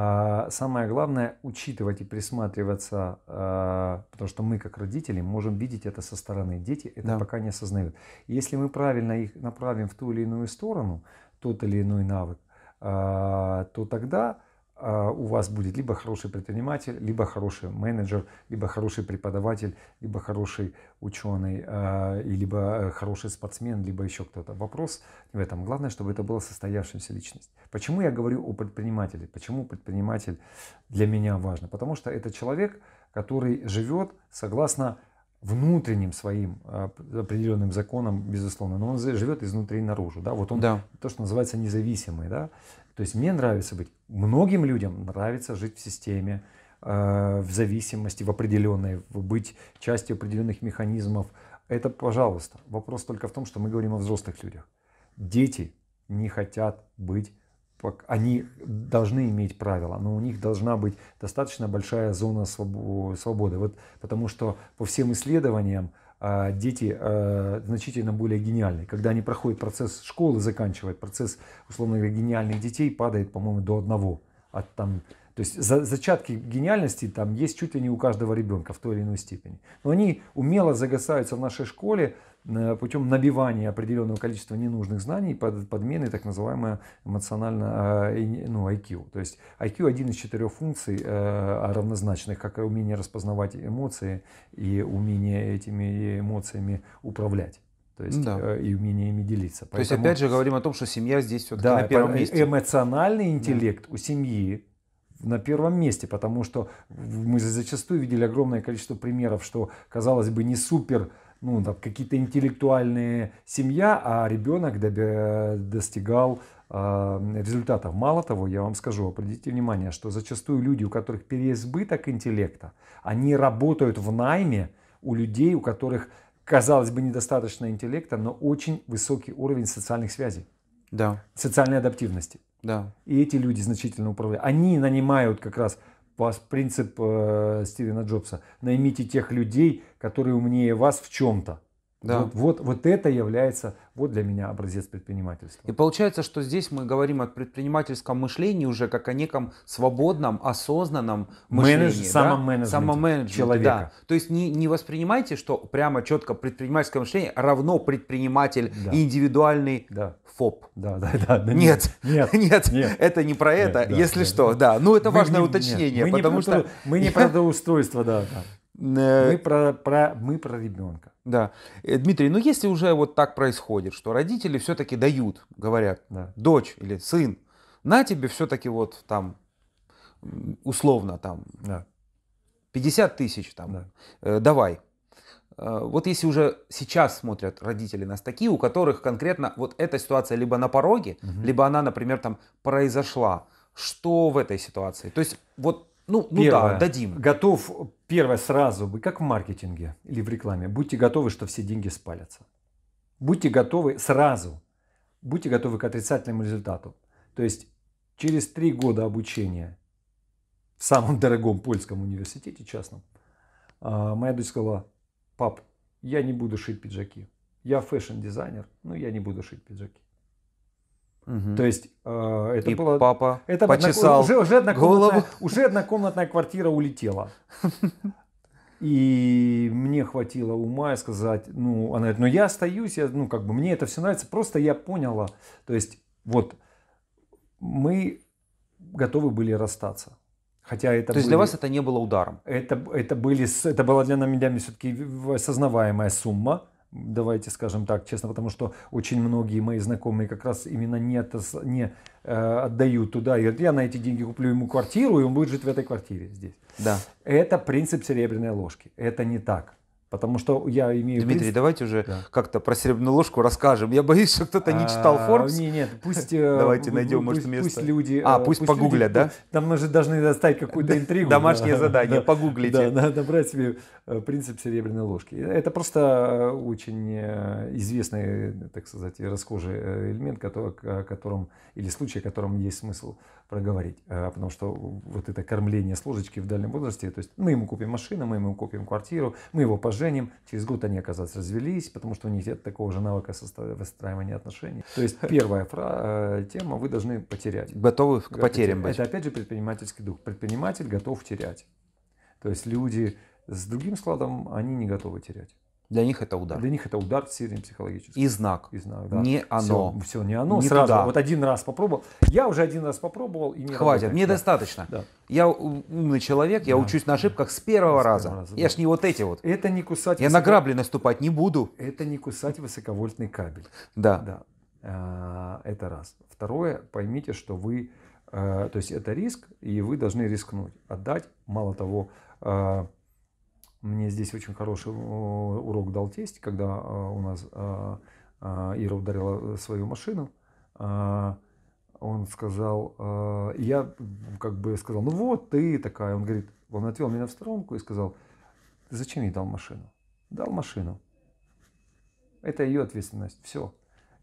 B: а, самое главное учитывать и присматриваться, а, потому что мы как родители можем видеть это со стороны. Дети это да. пока не осознают. если мы правильно их направим в ту или иную сторону, тот или иной навык, а, то тогда а, у вас будет либо хороший предприниматель, либо хороший менеджер, либо хороший преподаватель, либо хороший ученый, а, либо э, хороший спортсмен, либо еще кто-то. Вопрос в этом. Главное, чтобы это была состоявшаяся личность. Почему я говорю о предпринимателе? Почему предприниматель для меня важен? Потому что это человек, который живет согласно внутренним своим а, определенным законам, безусловно, но он живет изнутри наружу, да, вот он да. то, что называется независимый, да, то есть мне нравится быть. Многим людям нравится жить в системе, э, в зависимости, в определенной, быть частью определенных механизмов. Это пожалуйста. Вопрос только в том, что мы говорим о взрослых людях. Дети не хотят быть они должны иметь правила, но у них должна быть достаточно большая зона свободы. Вот, потому что по всем исследованиям а, дети а, значительно более гениальны. Когда они проходят процесс школы, заканчивают процесс, условно говоря, гениальных детей падает, по-моему, до одного. От, там, то есть за, зачатки гениальности там есть чуть ли не у каждого ребенка в той или иной степени. Но они умело загасаются в нашей школе, Э, путем набивания определенного количества ненужных знаний под подмены так называемое эмоционально э, ну, IQ. То есть IQ один из четырех функций э, равнозначных, как умение распознавать эмоции и умение этими эмоциями управлять то есть да. и умение ими делиться. Поэтому, то есть опять же говорим
A: о том, что семья здесь все-таки да, на первом месте. Эмоциональный интеллект
B: да. у семьи на первом месте, потому что мы зачастую видели огромное количество примеров, что казалось бы не супер ну, там, какие-то интеллектуальные семья, а ребенок достигал а, результатов. Мало того, я вам скажу, обратите внимание, что зачастую люди, у которых переизбыток интеллекта, они работают в найме у людей, у которых, казалось бы, недостаточно интеллекта, но очень высокий уровень социальных связей. Да. Социальной адаптивности. Да. И эти люди значительно управляют. Они нанимают как раз вас принцип э, Стивена Джобса. Наймите тех людей, которые умнее вас в чем-то. Да. Вот, вот, вот это является вот для меня образец предпринимательства.
A: И получается, что здесь мы говорим о предпринимательском мышлении уже как о неком свободном, осознанном мышлении. Менедж, да? самоменеджменте, самоменеджменте человека. Да. То есть не, не воспринимайте, что прямо четко предпринимательское мышление равно предприниматель да. индивидуальный да. ФОП. Да, да, да. да нет, нет, нет, нет, это не про это, да, если нет, что, да. Ну это мы важное не, уточнение, нет, мы потому не про, что... Мы не про
B: трудоустройство, да, да. Э, мы про, про, мы про ребенка.
A: Да. Э, Дмитрий, ну если уже вот так происходит, что родители все-таки дают, говорят, да. дочь или сын, на тебе все-таки вот там, условно там, да. 50 тысяч там, да. э, давай. Э, вот если уже сейчас смотрят родители нас такие, у которых конкретно вот эта ситуация либо на пороге, угу. либо она, например, там произошла, что в этой ситуации? То
B: есть вот ну, ну первое, да, дадим. Готов, первое, сразу, бы, как в маркетинге или в рекламе, будьте готовы, что все деньги спалятся. Будьте готовы сразу, будьте готовы к отрицательному результату. То есть через три года обучения в самом дорогом польском университете частном, а, моя дочь сказала, пап, я не буду шить пиджаки. Я фэшн-дизайнер, но я не буду шить пиджаки. Угу. То есть э, это и было... папа это почесал уже, уже одна голову. Уже однокомнатная квартира улетела. И мне хватило ума сказать, ну, она говорит, ну я остаюсь, я, ну, как бы мне это все нравится, просто я поняла. То есть, вот, мы готовы были расстаться. Хотя это То были, есть для вас это не было ударом? Это, это, были, это была для меня все-таки осознаваемая сумма давайте скажем так честно, потому что очень многие мои знакомые как раз именно не, не э, отдают туда. И говорят, я на эти деньги куплю ему квартиру, и он будет жить в этой квартире здесь. Да. Это принцип серебряной ложки. Это не так. Потому что я имею... Дмитрий, принцип...
A: давайте уже да. как-то про серебряную ложку расскажем. Я боюсь, что кто-то не читал Forbes. А, нет, нет, пусть... Э, давайте найдем, может, место. Пусть люди... А, э, пусть погуглят, да?
B: Там же должны достать какую-то интригу. Домашнее задание, погуглите. Да, надо брать себе э, принцип серебряной ложки. Это просто очень известный, так сказать, расхожий элемент, о котором... Или случай, о котором есть смысл проговорить. Потому э, что вот это кормление с ложечки в дальнем возрасте, то есть мы ему купим машину, мы ему купим квартиру, мы его поженим, через год они, оказывается, развелись, потому что у них нет такого же навыка выстраивания отношений. То есть первая фра- э, тема, вы должны потерять. Готовы к потерям быть. Это опять же предпринимательский дух. Предприниматель готов терять. То есть люди с другим складом, они не готовы терять. Для них это удар. Для них это удар сильный психологический. И знак. И знак, да. Не оно. Все, все не оно. Не Сразу. Вот один раз попробовал. Я уже один раз попробовал и не Хватит, работает. мне да. достаточно. Да.
A: Я умный человек, я да. учусь на ошибках с первого с раза. раза. Я да. ж не вот эти вот. Это не кусать. Я высоко... на грабли наступать не буду. Это
B: не кусать высоковольтный кабель. Да. да. А, это раз. Второе, поймите, что вы, э, то есть это риск, и вы должны рискнуть, отдать, мало того, э, мне здесь очень хороший э, урок дал тесть, когда э, у нас э, Ира ударила свою машину. Он сказал, я как бы сказал, ну вот ты такая. Он говорит, он отвел меня в сторонку и сказал, зачем я дал машину? Дал машину. Это ее ответственность, все.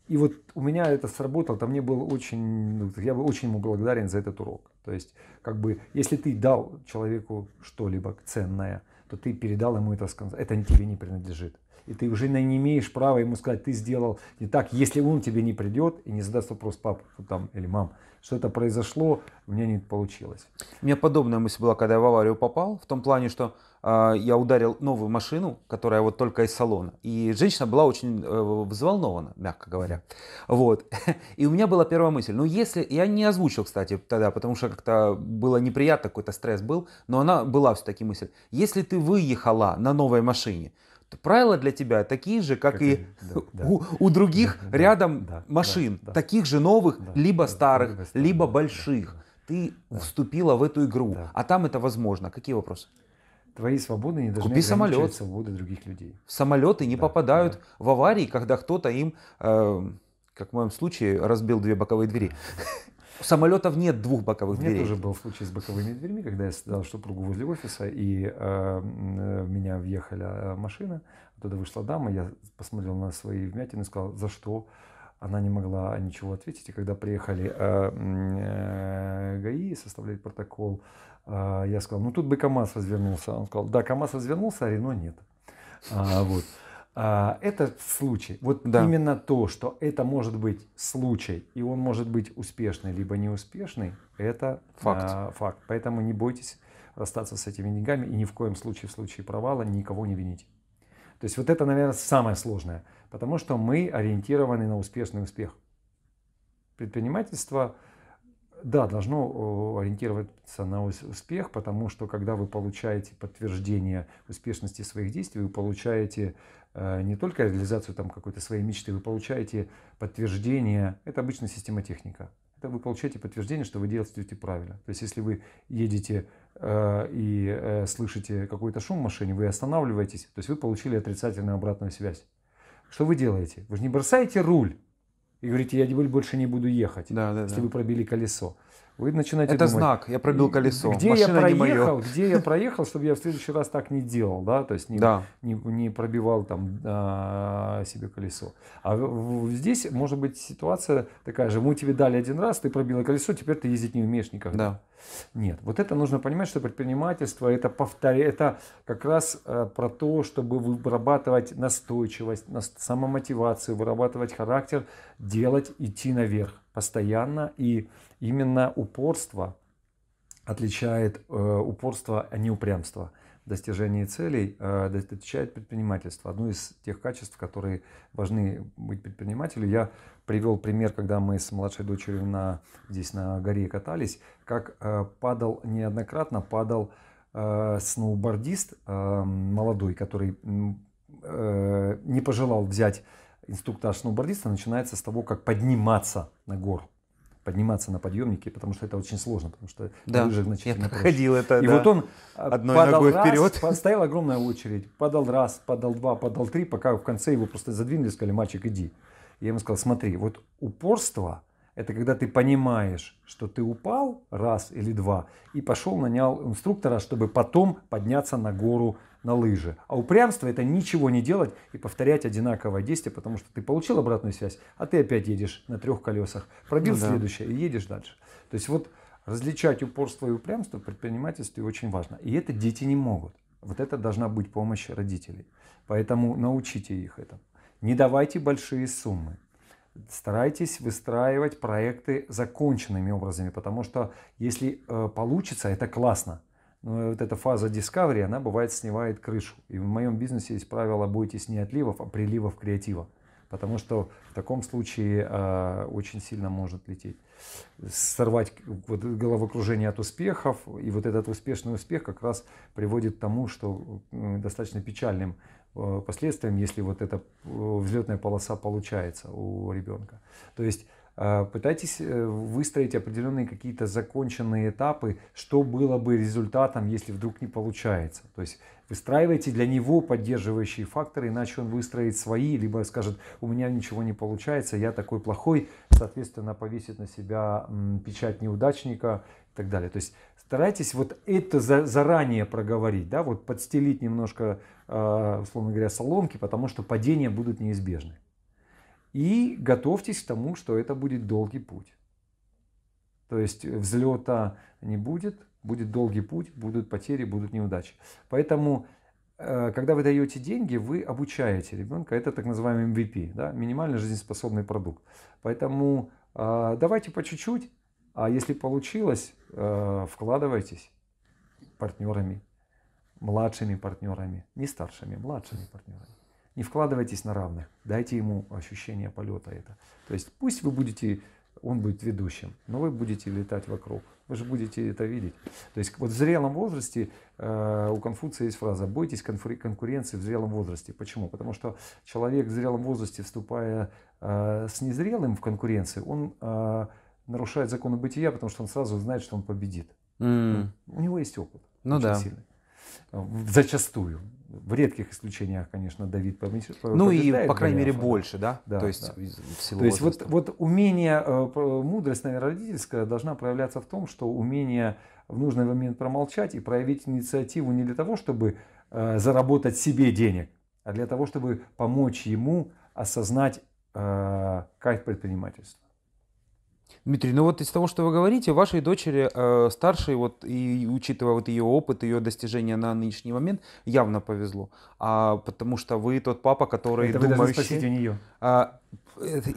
B: И вот у меня это сработало, там мне был очень, ну, я был очень ему благодарен за этот урок. То есть, как бы, если ты дал человеку что-либо ценное – то ты передал ему это, это тебе не принадлежит. И ты уже не имеешь права ему сказать, ты сделал не так, если он тебе не придет и не задаст вопрос пап ну, там, или мам, что это произошло, у меня не получилось.
A: У меня подобная мысль была, когда я в аварию попал, в том плане, что а, я ударил новую машину, которая вот только из салона. И женщина была очень э, взволнована, мягко говоря. Вот. И у меня была первая мысль. Ну, если... Я не озвучил, кстати, тогда, потому что как-то было неприятно, какой-то стресс был. Но она была все-таки мысль. Если ты выехала на новой машине, то правила для тебя такие же, как, как и, и да, у, да. у других да, рядом да, машин. Да, да, таких же новых, да, либо да, старых, либо, старых, либо больших. Да, да. Ты да. вступила в эту игру. Да. А там это возможно. Какие вопросы?
B: твои свободы не должны Купи самолет. свободы других людей.
A: Самолеты не да, попадают да. в аварии, когда кто-то им, э, как в моем случае, разбил две боковые двери.
B: У самолетов нет двух боковых дверей. У меня тоже был случай с боковыми дверьми, когда я сдал супругу возле офиса, и эм, э, в меня въехала э, машина, оттуда вышла дама, я посмотрел на свои вмятины и сказал, за что? Она не могла ничего ответить, и когда приехали э, э, ГАИ составлять протокол, а, я сказал, ну тут бы КАМАЗ развернулся. Он сказал, да, КАМАЗ развернулся, а Рено нет. А, вот. А, это случай. Вот да. именно то, что это может быть случай, и он может быть успешный, либо неуспешный, это факт. А, факт. Поэтому не бойтесь расстаться с этими деньгами и ни в коем случае в случае провала никого не винить. То есть вот это, наверное, самое сложное, потому что мы ориентированы на успешный успех. Предпринимательство да, должно э, ориентироваться на успех, потому что когда вы получаете подтверждение успешности своих действий, вы получаете э, не только реализацию там какой-то своей мечты, вы получаете подтверждение, это обычная система техника, это вы получаете подтверждение, что вы действуете правильно. То есть, если вы едете э, и слышите какой-то шум в машине, вы останавливаетесь, то есть вы получили отрицательную обратную связь. Что вы делаете? Вы же не бросаете руль, и говорите, я больше не буду ехать, да, да, если да. вы пробили колесо вы начинаете Это думать, знак, я пробил колесо, где я проехал, Где я проехал, чтобы я в следующий раз так не делал, да, то есть не, да. не, не пробивал там а, себе колесо. А здесь может быть ситуация такая же, мы тебе дали один раз, ты пробила колесо, теперь ты ездить не умеешь никогда. Да. Нет, вот это нужно понимать, что предпринимательство это повторя... это как раз э, про то, чтобы вырабатывать настойчивость, нас... самомотивацию, вырабатывать характер, делать, идти наверх постоянно и Именно упорство отличает э, упорство, а не упрямство. В достижении целей э, отличает предпринимательство. Одно из тех качеств, которые важны быть предпринимателю. Я привел пример, когда мы с младшей дочерью на, здесь на горе катались, как э, падал неоднократно, падал э, сноубордист э, молодой, который э, не пожелал взять инструктаж сноубордиста, начинается с того, как подниматься на гору подниматься на подъемнике, потому что это очень сложно, потому что да. лыжи значительно Я проходил это, И да. вот он а, Одной падал ногой раз, вперед. стояла огромная очередь, подал раз, подал два, подал три, пока в конце его просто задвинули, сказали, мальчик, иди. Я ему сказал, смотри, вот упорство это когда ты понимаешь, что ты упал раз или два и пошел нанял инструктора, чтобы потом подняться на гору на лыжи. А упрямство это ничего не делать и повторять одинаковое действие, потому что ты получил обратную связь, а ты опять едешь на трех колесах, пробил ну, да. следующее и едешь дальше. То есть вот различать упорство и упрямство в предпринимательстве очень важно. И это дети не могут. Вот это должна быть помощь родителей. Поэтому научите их этому. Не давайте большие суммы старайтесь выстраивать проекты законченными образами, потому что если э, получится, это классно. Но вот эта фаза discovery, она бывает снимает крышу. И в моем бизнесе есть правило «бойтесь не отливов, а приливов креатива». Потому что в таком случае э, очень сильно может лететь. Сорвать вот, головокружение от успехов. И вот этот успешный успех как раз приводит к тому, что э, достаточно печальным Э, последствиям, если вот эта э, взлетная полоса получается у ребенка. То есть э, пытайтесь выстроить определенные какие-то законченные этапы, что было бы результатом, если вдруг не получается. То есть выстраивайте для него поддерживающие факторы, иначе он выстроит свои, либо скажет, у меня ничего не получается, я такой плохой, соответственно, повесит на себя печать неудачника и так далее. То есть старайтесь вот это за, заранее проговорить, да, вот подстелить немножко, а, условно говоря, соломки, потому что падения будут неизбежны. И готовьтесь к тому, что это будет долгий путь. То есть взлета не будет, будет долгий путь, будут потери, будут неудачи. Поэтому, э, когда вы даете деньги, вы обучаете ребенка. Это так называемый MVP, да, минимально жизнеспособный продукт. Поэтому а, давайте по чуть-чуть, а если получилось, э, вкладывайтесь партнерами, младшими партнерами, не старшими, младшими партнерами. Не вкладывайтесь на равных, дайте ему ощущение полета это. То есть пусть вы будете, он будет ведущим, но вы будете летать вокруг. Вы же будете это видеть. То есть вот в зрелом возрасте э, у Конфуция есть фраза «бойтесь конкуренции в зрелом возрасте». Почему? Потому что человек в зрелом возрасте, вступая э, с незрелым в конкуренцию, он э, нарушает законы бытия, потому что он сразу знает, что он победит. Mm. У него есть опыт. Ну да. Сильный. Зачастую. В редких исключениях, конечно, Давид победит. Ну и, по крайней мере, больше, да? да То есть, да. Силу То есть вот, вот умение, э, мудрость, наверное, родительская должна проявляться в том, что умение в нужный момент промолчать и проявить инициативу не для того, чтобы э, заработать себе денег, а для того, чтобы помочь ему осознать э, кайф предпринимательства.
A: Дмитрий, ну вот из того, что вы говорите, вашей дочери э, старшей, вот и учитывая вот ее опыт, ее достижения на нынешний момент, явно повезло, а потому что вы тот папа, который Это думающий. Вы спросить у нее. А,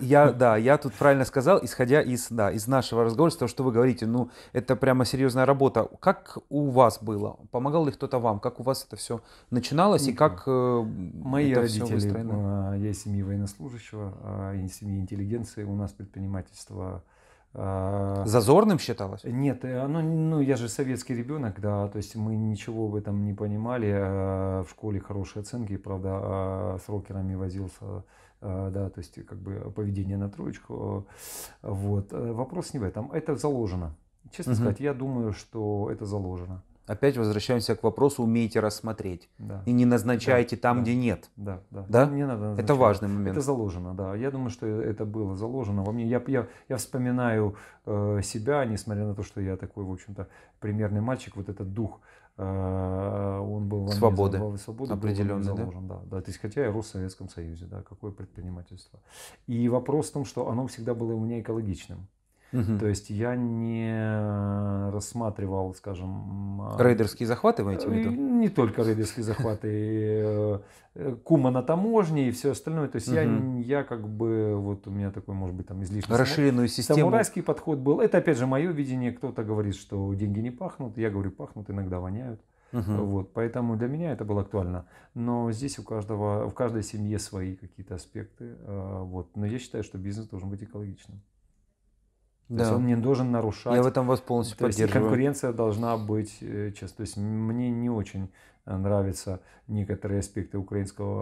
A: я, да, я тут правильно сказал, исходя из, да, из нашего разговора, с того, что вы говорите, ну, это прямо серьезная работа. Как у вас было? Помогал ли кто-то вам? Как у вас это все начиналось и ну, как э, Мои это родители, все выстроено?
B: А, я из семьи военнослужащего, а, из семьи интеллигенции, у нас предпринимательство а, Зазорным считалось? Нет, ну, ну я же советский ребенок, да, то есть мы ничего в этом не понимали. А в школе хорошие оценки, правда, а с рокерами возился, да, то есть как бы поведение на троечку. Вот. Э, вопрос не в этом, это заложено. Честно угу. сказать, я думаю, что это заложено
A: опять возвращаемся к вопросу, умейте рассмотреть. Да. И не назначайте да, там, да, где нет. Да, да. да? Не надо назначать. Это важный момент. Это
B: заложено, да. Я думаю, что это было заложено во мне. Я, я, я вспоминаю э, себя, несмотря на то, что я такой, в общем-то, примерный мальчик, вот этот дух, э, он был во свободы. мне свободы определенно заложен, да? да, да. То есть, хотя я рос в Советском Союзе, да, какое предпринимательство. И вопрос в том, что оно всегда было у меня экологичным. То есть я не рассматривал, скажем... Рейдерские захваты вы имеете в виду? Э, не только рейдерские захваты, э, кума на таможне и все остальное. То есть я, я как бы, вот у меня такой, может быть, там излишний... Расширенную систему. Самурайский подход был. Это, опять же, мое видение. Кто-то говорит, что деньги не пахнут. Я говорю, пахнут, иногда воняют. Угу. Вот, поэтому для меня это было актуально. Но здесь у каждого, в каждой семье свои какие-то аспекты. Э, вот. Но я считаю, что бизнес должен быть экологичным.
A: Да. есть он не должен нарушать. Я в этом вас полностью то поддерживаю. Есть конкуренция
B: должна быть э, честной. То есть мне не очень э, нравятся некоторые аспекты украинского,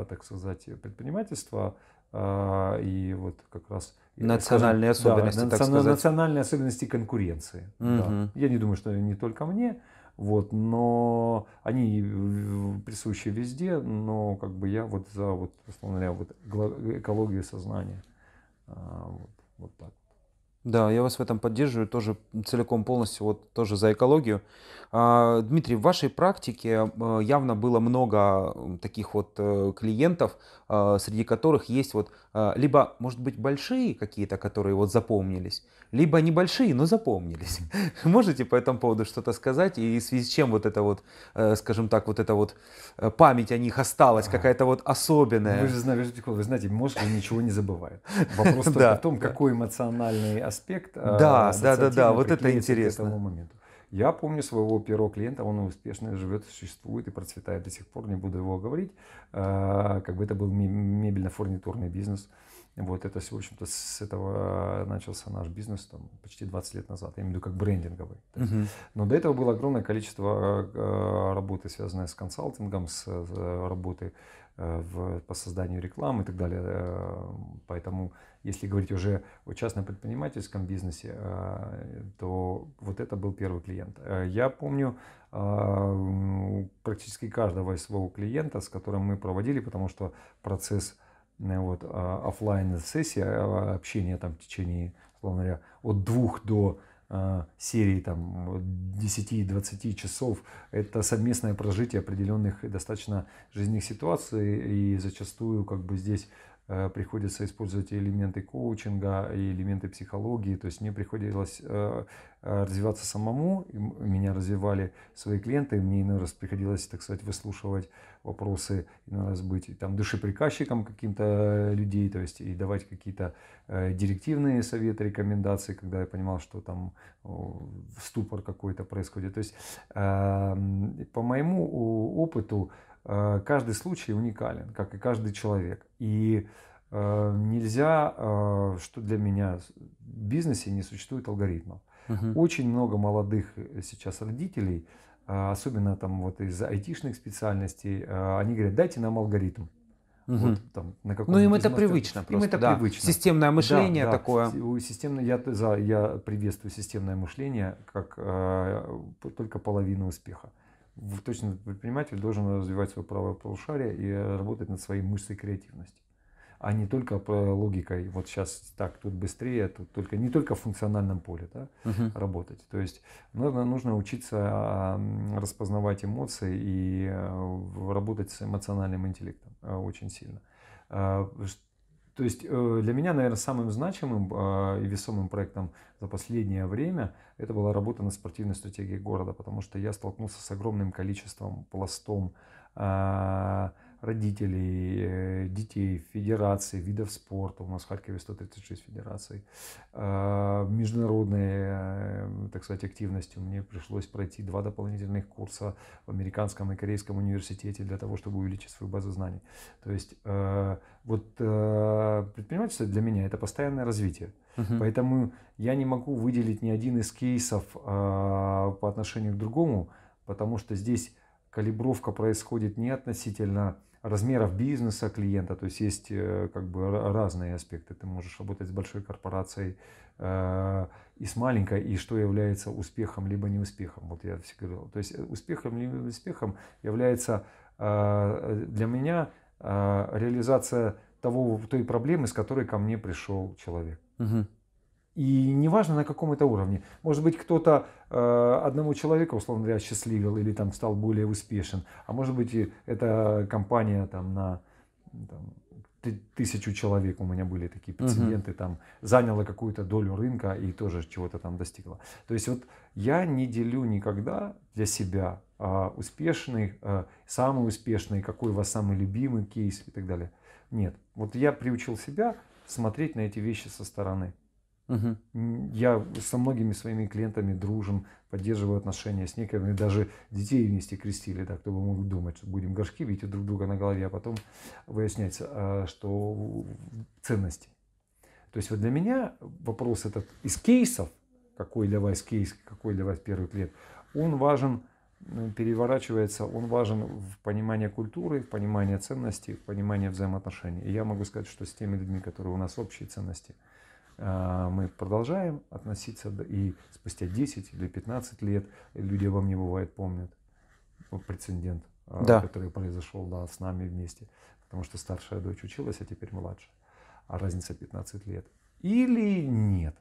B: а, так сказать, предпринимательства а, и вот как раз национальные скажем, особенности, да, так национ, сказать. национальные особенности конкуренции. Угу. Да. Я не думаю, что не только мне, вот, но они присущи везде, но как бы я вот за вот, условно говоря, вот экологию сознания, а, вот, вот так. Да, я вас в
A: этом поддерживаю, тоже целиком полностью, вот тоже за экологию. А, Дмитрий, в вашей практике э, явно было много таких вот э, клиентов, э, среди которых есть вот либо, может быть, большие какие-то, которые вот запомнились, либо небольшие, но запомнились. Можете по этому поводу что-то сказать? И в связи с чем вот это вот, скажем так, вот эта вот память о них осталась, а. какая-то вот особенная? Вы же
B: знаете, вы знаете мозг ничего не забывает. Вопрос только в том, какой эмоциональный аспект Да, да, да, да, вот это интересно. этому моменту. Я помню своего первого клиента, он успешно живет, существует и процветает до сих пор, не буду его говорить. А, как бы это был мебельно-фурнитурный бизнес. Вот это, в общем-то, с этого э, начался наш бизнес там, почти 20 лет назад, я имею в виду как брендинговый. Uh-huh. Но до этого было огромное количество э, работы, связанной с консалтингом, с э, работой Э, в, по созданию рекламы и так далее. Э, поэтому, если говорить уже о частном предпринимательском бизнесе, э, то вот это был первый клиент. Я помню практически каждого из своего клиента, с которым мы проводили, потому что процесс вот, офлайн сессии общения там в течение, условно говоря, от двух до а, серии там 10-20 часов. Это совместное прожитие определенных достаточно жизненных ситуаций и зачастую как бы здесь Э, приходится использовать элементы коучинга, и элементы психологии. То есть мне приходилось э, э, развиваться самому, меня развивали свои клиенты, мне иной раз приходилось, так сказать, выслушивать вопросы, иной раз быть там душеприказчиком каким-то людей, то есть и давать какие-то директивные советы, рекомендации, когда я понимал, что там ступор какой-то происходит. То есть по моему опыту, Э, каждый случай уникален, как и каждый человек. И э, нельзя, э, что для меня в бизнесе не существует алгоритмов. Угу. Очень много молодых сейчас родителей, особенно там вот из айтишных специальностей, они говорят, дайте нам алгоритм. Угу. Вот, там, на ну им это привычно просто. Им это да. привычно. Системное мышление да, да. такое. Системное, я, за, я приветствую системное мышление как э, только половина успеха точно предприниматель должен развивать свое правое полушарие и работать над своей мышцей креативности а не только по логикой, вот сейчас так, тут быстрее, тут только, не только в функциональном поле да, uh работать. То есть нужно, нужно учиться распознавать эмоции и э, работать с эмоциональным интеллектом э, очень сильно. Э, то есть э, для меня, наверное, самым значимым а, и весомым проектом за последнее время это была работа на спортивной стратегии города, потому что я столкнулся с огромным количеством, пластом а, родителей, э, детей, федераций, видов спорта. У нас в Харькове 136 федераций. А, международные, э, так сказать, активности. Мне пришлось пройти два дополнительных курса в американском и корейском университете для того, чтобы увеличить свою базу знаний. То есть э, вот предпринимательство для меня это постоянное развитие. Угу. Поэтому я не могу выделить ни один из кейсов по отношению к другому, потому что здесь калибровка происходит не относительно размеров бизнеса клиента, то есть есть э, как бы разные аспекты. Ты можешь работать с большой корпорацией э, и с маленькой, и что является успехом либо неуспехом. Вот я всегда говорил. То есть э, успехом либо неуспехом является э, для меня э, реализация того, той проблемы, с которой ко мне пришел человек. Угу. И неважно на каком это уровне. Может быть, кто-то э, одному человеку, условно говоря, счастливил или там стал более успешен. А может быть, и эта компания там на там, тысячу человек у меня были такие прецеденты, угу. там заняла какую-то долю рынка и тоже чего-то там достигла. То есть вот я не делю никогда для себя э, успешный, э, самый успешный, какой у вас самый любимый кейс и так далее. Нет, вот я приучил себя смотреть на эти вещи со стороны. Угу. Я со многими своими клиентами дружим, поддерживаю отношения с некоторыми, даже детей вместе крестили, да, кто бы мог думать, что будем горшки видеть друг друга на голове, а потом выясняется, а, что ценности. То есть вот для меня вопрос этот из кейсов, какой для вас кейс, какой для вас первый клиент, он важен, переворачивается, он важен в понимании культуры, в понимании ценностей, в понимании взаимоотношений. И я могу сказать, что с теми людьми, которые у нас общие ценности – а, мы продолжаем относиться, и спустя 10 или 15 лет люди обо мне, бывает, помнят ну, прецедент, а, да. который произошел да, с нами вместе, потому что старшая дочь училась, а теперь младшая, а разница 15 лет. Или нет.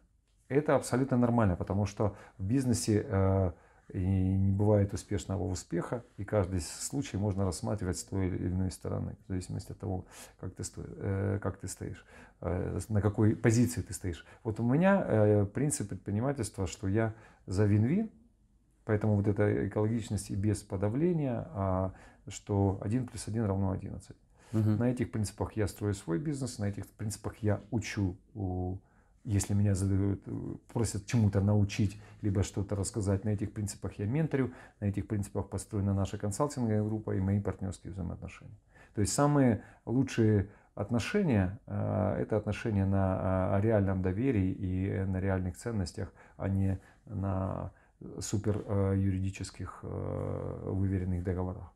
B: Это абсолютно нормально, потому что в бизнесе э, и не бывает успешного успеха, и каждый случай можно рассматривать с той или иной стороны, в зависимости от того, как ты, сто... Э, как ты стоишь, э, на какой позиции ты стоишь. Вот у меня э, принцип предпринимательства, что я за вин-вин, поэтому вот эта экологичность и без подавления, а что 1 плюс 1 равно 11. Угу. На этих принципах я строю свой бизнес, на этих принципах я учу у если меня задают, э, просят чему-то научить, либо что-то рассказать, на этих принципах я менторю, на этих принципах построена наша консалтинговая группа и мои партнерские взаимоотношения. То есть самые лучшие отношения э, – это отношения на э, реальном доверии и на реальных ценностях, а не на супер юридических выверенных договорах.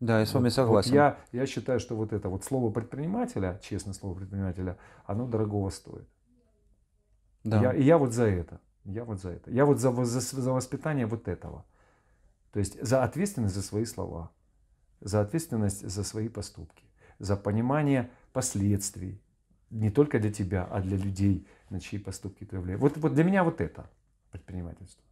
B: Да, я с вами вот, согласен. Вот я, я считаю, что вот это вот слово предпринимателя, честное слово предпринимателя, оно дорогого стоит. Да. Я, я вот за это. Я вот за это. Я вот за, за, за воспитание вот этого. То есть за ответственность за свои слова, за ответственность за свои поступки, за понимание последствий не только для тебя, а для людей, на чьи поступки ты влияешь. Вот, вот для меня вот это предпринимательство.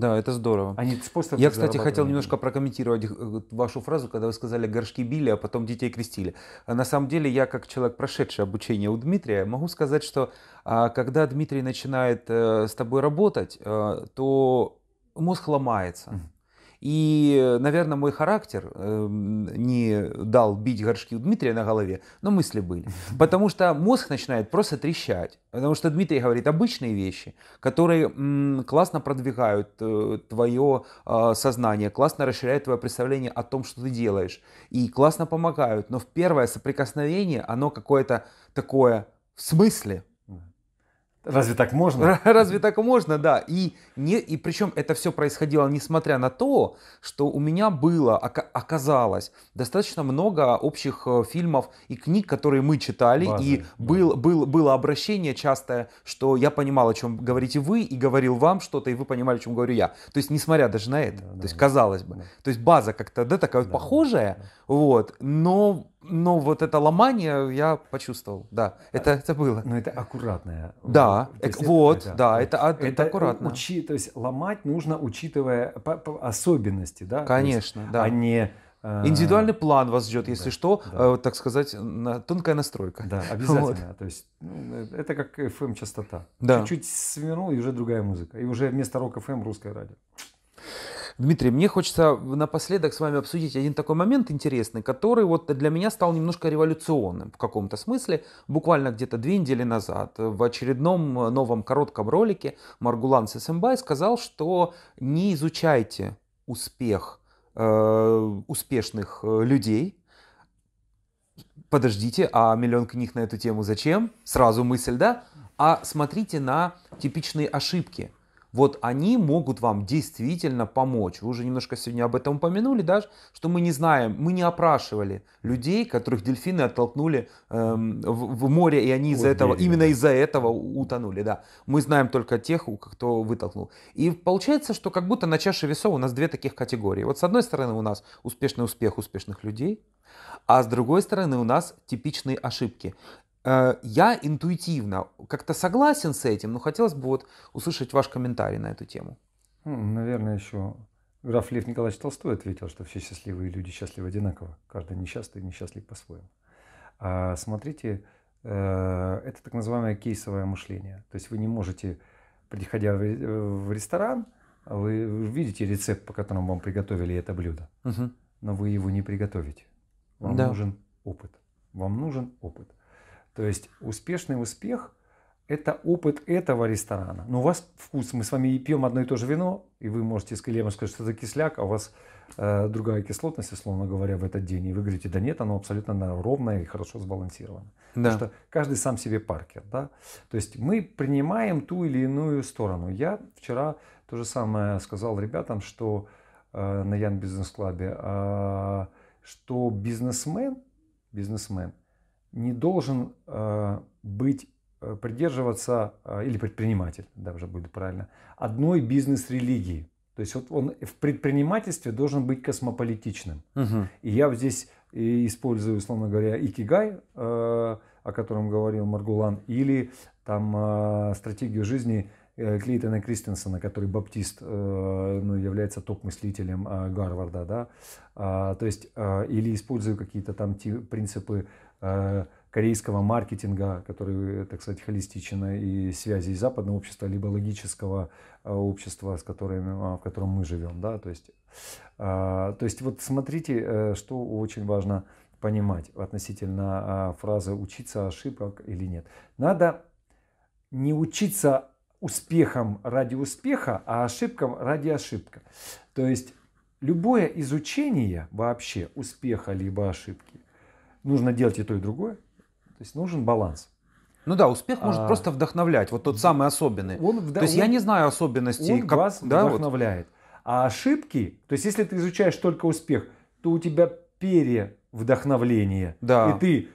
A: Да, это здорово. Они способ Я, кстати, хотел немножко прокомментировать э, вашу фразу, когда вы сказали «горшки били, а потом детей крестили». А на самом деле, я как человек, прошедший обучение у Дмитрия, могу сказать, что а, когда Дмитрий начинает э, с тобой работать, э, то мозг ломается. mm и, наверное, мой характер эм, не дал бить горшки у Дмитрия на голове, но мысли были. Потому что мозг начинает просто трещать. Потому что Дмитрий говорит обычные вещи, которые классно продвигают э, твое а, сознание, классно расширяют твое представление о том, что ты делаешь, и классно помогают. Но в первое соприкосновение, оно какое-то такое в смысле? Разве так можно? Разве так можно, да. И, не, и причем это все происходило несмотря на то, что у меня было, оказалось, достаточно много общих э, фильмов и книг, которые мы читали. Базы, и был, был, было обращение частое, что я понимал, о чем говорите вы, и говорил вам что-то, и вы понимали, о чем говорю я. То есть, несмотря даже на это, да, то да, есть, казалось бы. Да. То есть, база как-то, да, такая да, похожая. Да вот. Но, но вот это ломание я почувствовал, да, это, это было. Но это аккуратное. Да, э, это, вот, это, да, это, это, это аккуратно. Учи,
B: то есть ломать нужно, учитывая по, по особенности, да? Конечно, есть, да. А не...
A: Э, Индивидуальный план вас ждет, если да, что, да. Э, так сказать, на, тонкая настройка. Да, обязательно. Вот. То есть
B: ну, э, это как FM частота. Да. Чуть-чуть свернул и уже другая музыка. И уже вместо рок FM русское радио.
A: Дмитрий, мне хочется напоследок с вами обсудить один такой момент интересный, который вот для меня стал немножко революционным в каком-то смысле. Буквально где-то две недели назад в очередном новом коротком ролике Маргулан Сесембай сказал, что не изучайте успех э, успешных э, людей, подождите, а миллион книг на эту тему зачем? Сразу мысль, да? А смотрите на типичные ошибки – вот они могут вам действительно помочь. Вы уже немножко сегодня об этом упомянули, да, что мы не знаем, мы не опрашивали людей, которых дельфины оттолкнули эм, в, в море, и они из-за этого, именно из-за этого утонули, да. Мы знаем только тех, кто вытолкнул. И получается, что как будто на чаше весов у нас две таких категории. Вот с одной стороны у нас успешный успех успешных людей, а с другой стороны у нас типичные ошибки. Э, я интуитивно как-то согласен с этим, но хотелось бы вот услышать ваш комментарий на эту тему. Ну, наверное, еще
B: граф Лев Николаевич Толстой ответил, что все счастливые люди счастливы одинаково. Каждый несчастный несчастлив по-своему. А смотрите, э, это так называемое кейсовое мышление. То есть вы не можете, приходя в ресторан, вы видите рецепт, по которому вам приготовили это блюдо, угу. но вы его не приготовите. Вам да. нужен опыт. Вам нужен опыт. То есть успешный успех – это опыт этого ресторана. Но ну, у вас вкус, мы с вами пьем одно и то же вино, и вы можете с Клеем сказать, что это кисляк, а у вас э, другая кислотность, условно говоря, в этот день. И вы говорите, да нет, оно абсолютно ровное и хорошо сбалансировано. Да. Потому что каждый сам себе паркер. Да? То есть мы принимаем ту или иную сторону. Я вчера то же самое сказал ребятам, что э, на Ян Бизнес Клабе, э, что бизнесмен, бизнесмен – не должен э, быть э, придерживаться, э, или предприниматель, даже будет правильно, одной бизнес-религии. То есть вот он в предпринимательстве должен быть космополитичным. Угу. И я здесь использую, условно говоря, икигай, о котором говорил Маргулан, или там стратегию жизни Клейтона Кристенсона, который баптист, ну, является топ-мыслителем Гарварда, да, а, то есть, или использую какие-то там принципы Э, корейского маркетинга, который, так сказать, холистичен э, и связи связей западного общества, либо логического э, общества, с которым, а, в котором мы живем. Да? То, есть, то есть вот смотрите, что очень важно понимать относительно а, фразы «учиться ошибок» или нет. Надо не учиться успехом ради успеха, а ошибкам ради ошибка. То есть любое изучение вообще успеха либо ошибки нужно делать и то, и другое. То есть нужен баланс. Ну да, успех может а, просто вдохновлять, вот тот самый особенный. Он, да, то есть я не знаю особенностей. Он как, вас да, вдохновляет. Вот. А ошибки, то есть если ты изучаешь только успех, то у тебя перевдохновление. Да. И ты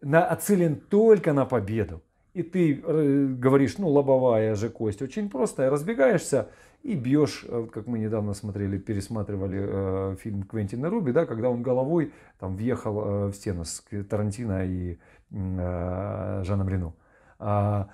B: на, оцелен только на победу. И ты э, говоришь, ну лобовая же кость, очень просто, разбегаешься, и бьешь, э, как мы недавно смотрели, пересматривали э, фильм Квентина Руби, да, когда он головой там въехал э, в стену с Тарантино и э, Жаном Рено. А,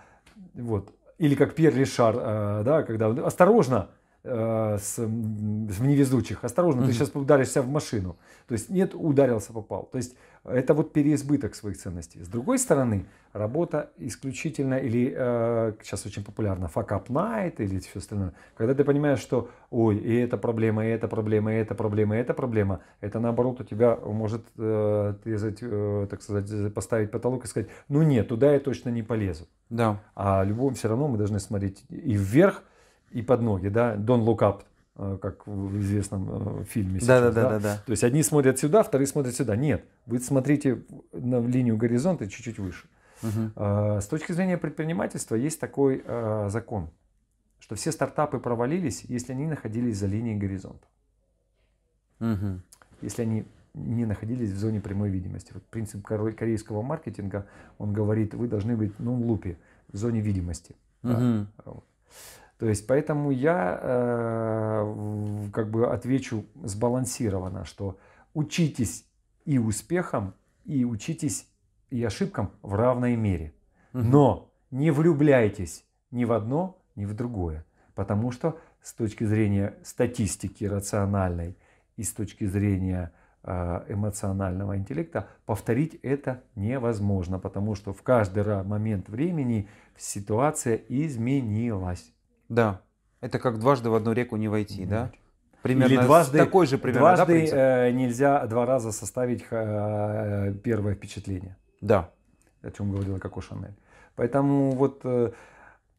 B: вот. Или как Пьер Ришар, э, да, когда осторожно, э, с, в невезучих, осторожно, mm-hmm. ты сейчас ударишься в машину. То есть нет, ударился, попал. То есть это вот переизбыток своих ценностей. С другой стороны, работа исключительно или э, сейчас очень популярно факап night или все остальное. Когда ты понимаешь, что ой, и эта проблема, и эта проблема, и эта проблема, и эта проблема, это наоборот у тебя может, э, ты, э, так сказать, поставить потолок и сказать, ну нет, туда я точно не полезу. Да. А любом все равно мы должны смотреть и вверх, и под ноги, да, don't look up, Э, как в известном э, фильме сейчас. Да, да, да, да, да. То есть одни смотрят сюда, вторые смотрят сюда. Нет, вы смотрите на линию горизонта чуть-чуть выше. Угу. С точки зрения предпринимательства есть такой э, закон, что все стартапы провалились, если они находились за линией горизонта. Угу. Если они не находились в зоне прямой видимости. Вот принцип корейского маркетинга, он говорит, вы должны быть ну, в лупе, в зоне видимости. Угу. Да? То есть, поэтому я э, как бы отвечу сбалансированно, что учитесь и успехам, и учитесь и ошибкам в равной мере. Но не влюбляйтесь ни в одно, ни в другое. Потому что с точки зрения статистики рациональной и с точки зрения э, эмоционального интеллекта, повторить это невозможно, потому что в каждый момент времени ситуация изменилась. Да.
A: Это как дважды в одну реку не войти,
B: да? Примерно Или дважды, такой же примерно, дважды да, э, нельзя два раза составить э, первое впечатление. Да. О чем говорила Коко Шанель. Поэтому вот э,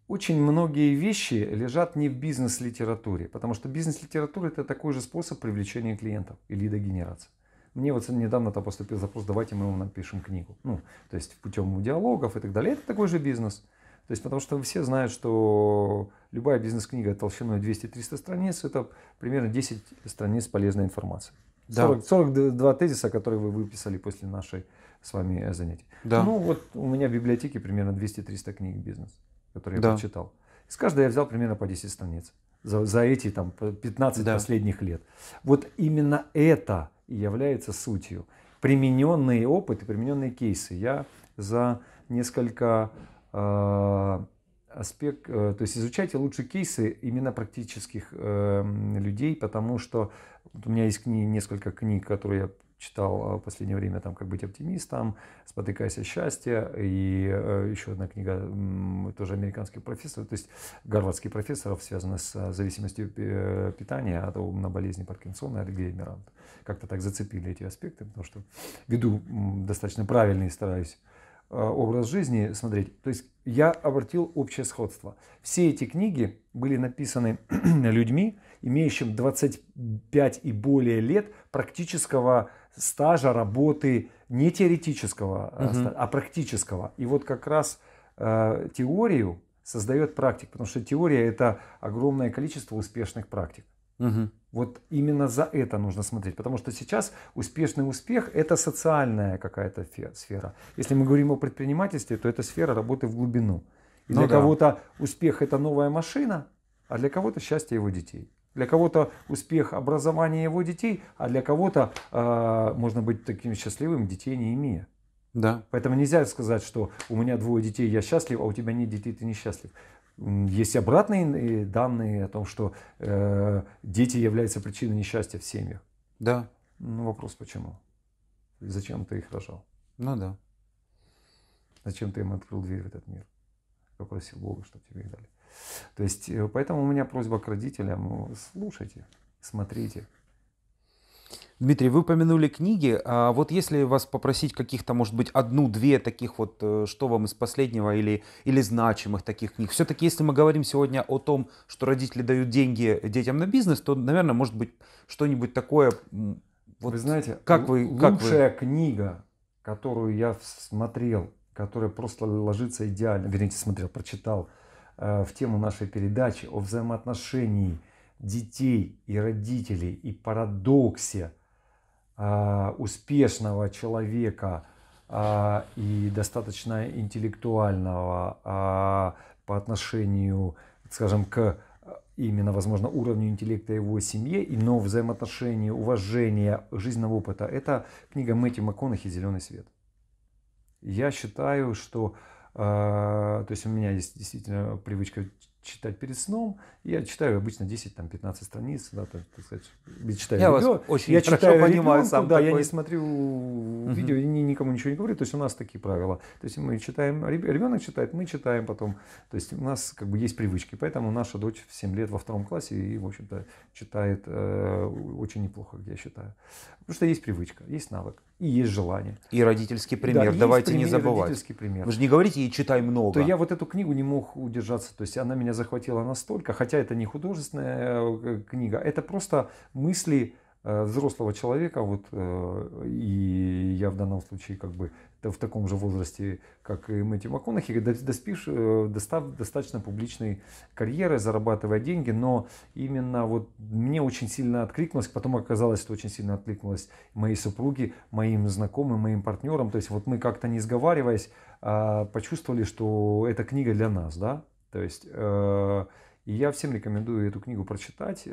B: очень многие вещи лежат не в бизнес-литературе, потому что бизнес-литература это такой же способ привлечения клиентов и лидогенерации. Мне вот недавно там поступил запрос, давайте мы вам напишем книгу. Ну, то есть путем диалогов и так далее. Это такой же бизнес. То есть, потому что все знают, что любая бизнес-книга толщиной 200-300 страниц – это примерно 10 страниц полезной информации. Да. 40, 42 тезиса, которые вы выписали после нашей с вами э, занятий. Да. Ну, вот у меня в библиотеке примерно 200-300 книг бизнес, которые да. я прочитал. С каждой я взял примерно по 10 страниц за, за эти там 15 да. последних лет. Вот именно это и является сутью. Примененные опыты, примененные кейсы. Я за несколько Э, аспект, э, то есть изучайте лучше кейсы именно практических э, людей, потому что у меня есть кни, несколько книг, которые я читал в последнее время, там «Как быть оптимистом», «Спотыкайся счастье и еще одна книга тоже американских профессоров, то есть гарвардских профессоров, связанная с зависимостью питания от на болезни Паркинсона и Альцгеймера. Как-то так зацепили эти аспекты, потому что веду достаточно правильные, стараюсь образ жизни смотреть. То есть я обратил общее сходство. Все эти книги были написаны людьми, имеющим 25 и более лет практического стажа работы, не теоретического, угу. а практического. И вот как раз э, теорию создает практик, потому что теория это огромное количество успешных практик. Угу. Вот именно за это нужно смотреть, потому что сейчас успешный успех – это социальная какая-то сфера. Если мы говорим о предпринимательстве, то это сфера работы в глубину. И ну для да. кого-то успех – это новая машина, а для кого-то счастье его детей. Для кого-то успех образование его детей, а для кого-то э, можно быть таким счастливым, детей не имея. Да. Поэтому нельзя сказать, что у меня двое детей, я счастлив, а у тебя нет детей, ты несчастлив. Есть обратные э, данные о том, что э, дети являются причиной несчастья в семьях. Да. Ну вопрос почему? зачем ты их рожал? Ну да. Зачем ты им открыл дверь в этот мир? Попросил Бога, чтобы тебе их дали. То есть, э, поэтому у меня просьба к родителям, э, слушайте, смотрите,
A: Дмитрий, вы упомянули книги. А вот если вас попросить каких-то, может быть, одну-две таких вот, э, что вам из последнего или, или значимых таких книг. Все-таки, если мы говорим сегодня о том, что родители дают деньги детям на бизнес, то, наверное, может быть, что-нибудь такое...
B: Вот вы знаете, как вы, как лучшая вы... книга, которую я смотрел, которая просто ложится идеально, вернее, смотрел, прочитал, э, в тему нашей передачи о взаимоотношениях детей и родителей и парадоксе а, успешного человека а, и достаточно интеллектуального а, по отношению, скажем, к именно, возможно, уровню интеллекта его семье, и но взаимоотношения, уважения, жизненного опыта. Это книга Мэтью МакКонахи «Зеленый свет». Я считаю, что... то есть у меня есть действительно привычка читать перед сном. Я читаю обычно 10-15 страниц, да, так, так сказать, читаю я видео. Вас очень я читаю ребенку, понимаю сам да, такой... я не смотрю угу. видео, ни, никому ничего не говорю, то есть у нас такие правила. То есть мы читаем, ребенок читает, мы читаем потом, то есть у нас как бы есть привычки, поэтому наша дочь в 7 лет во втором классе и, в общем-то, читает э, очень неплохо, я считаю. Потому что есть привычка, есть навык и есть желание. И родительский пример, да, давайте пример, не забывать. Родительский пример. Вы же не говорите и читай много. То я вот эту книгу не мог удержаться, то есть она меня захватила настолько, хотя это не художественная э, э, книга, это просто мысли э, взрослого человека, вот, и я в данном случае как бы Э, в таком же возрасте, как и Мэтью МакКонахи, доспишь, э, достав достаточно публичной карьеры, зарабатывая деньги, но именно вот мне очень сильно откликнулось, потом оказалось, что очень сильно откликнулось моей супруге, моим знакомым, моим партнерам, то есть вот мы как-то не сговариваясь, а, почувствовали, что эта книга для нас, да, то есть э, и я всем рекомендую эту книгу прочитать,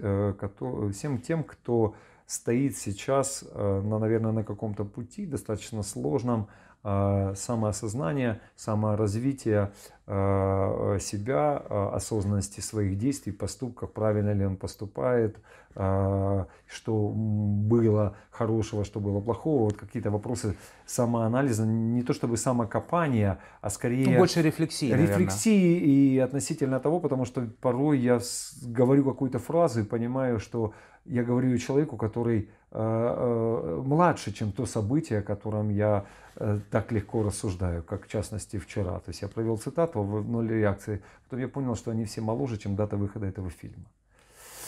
B: всем тем, кто стоит сейчас, на, наверное, на каком-то пути достаточно сложном, а, самоосознания, саморазвития а, э, себя, а, осознанности своих действий, поступков, правильно ли он поступает, что было хорошего, что было плохого. Вот какие-то вопросы самоанализа, не то чтобы самокопания, а скорее... Ну, больше рефлексии, Рефлексии наверное. и относительно того, потому что порой я говорю какую-то фразу и понимаю, что я говорю человеку, который э, э, младше, чем то событие, о котором я э, так легко рассуждаю, как в частности вчера. То есть я провел цитату в ноль реакции, потом я понял, что они все моложе, чем дата выхода этого фильма.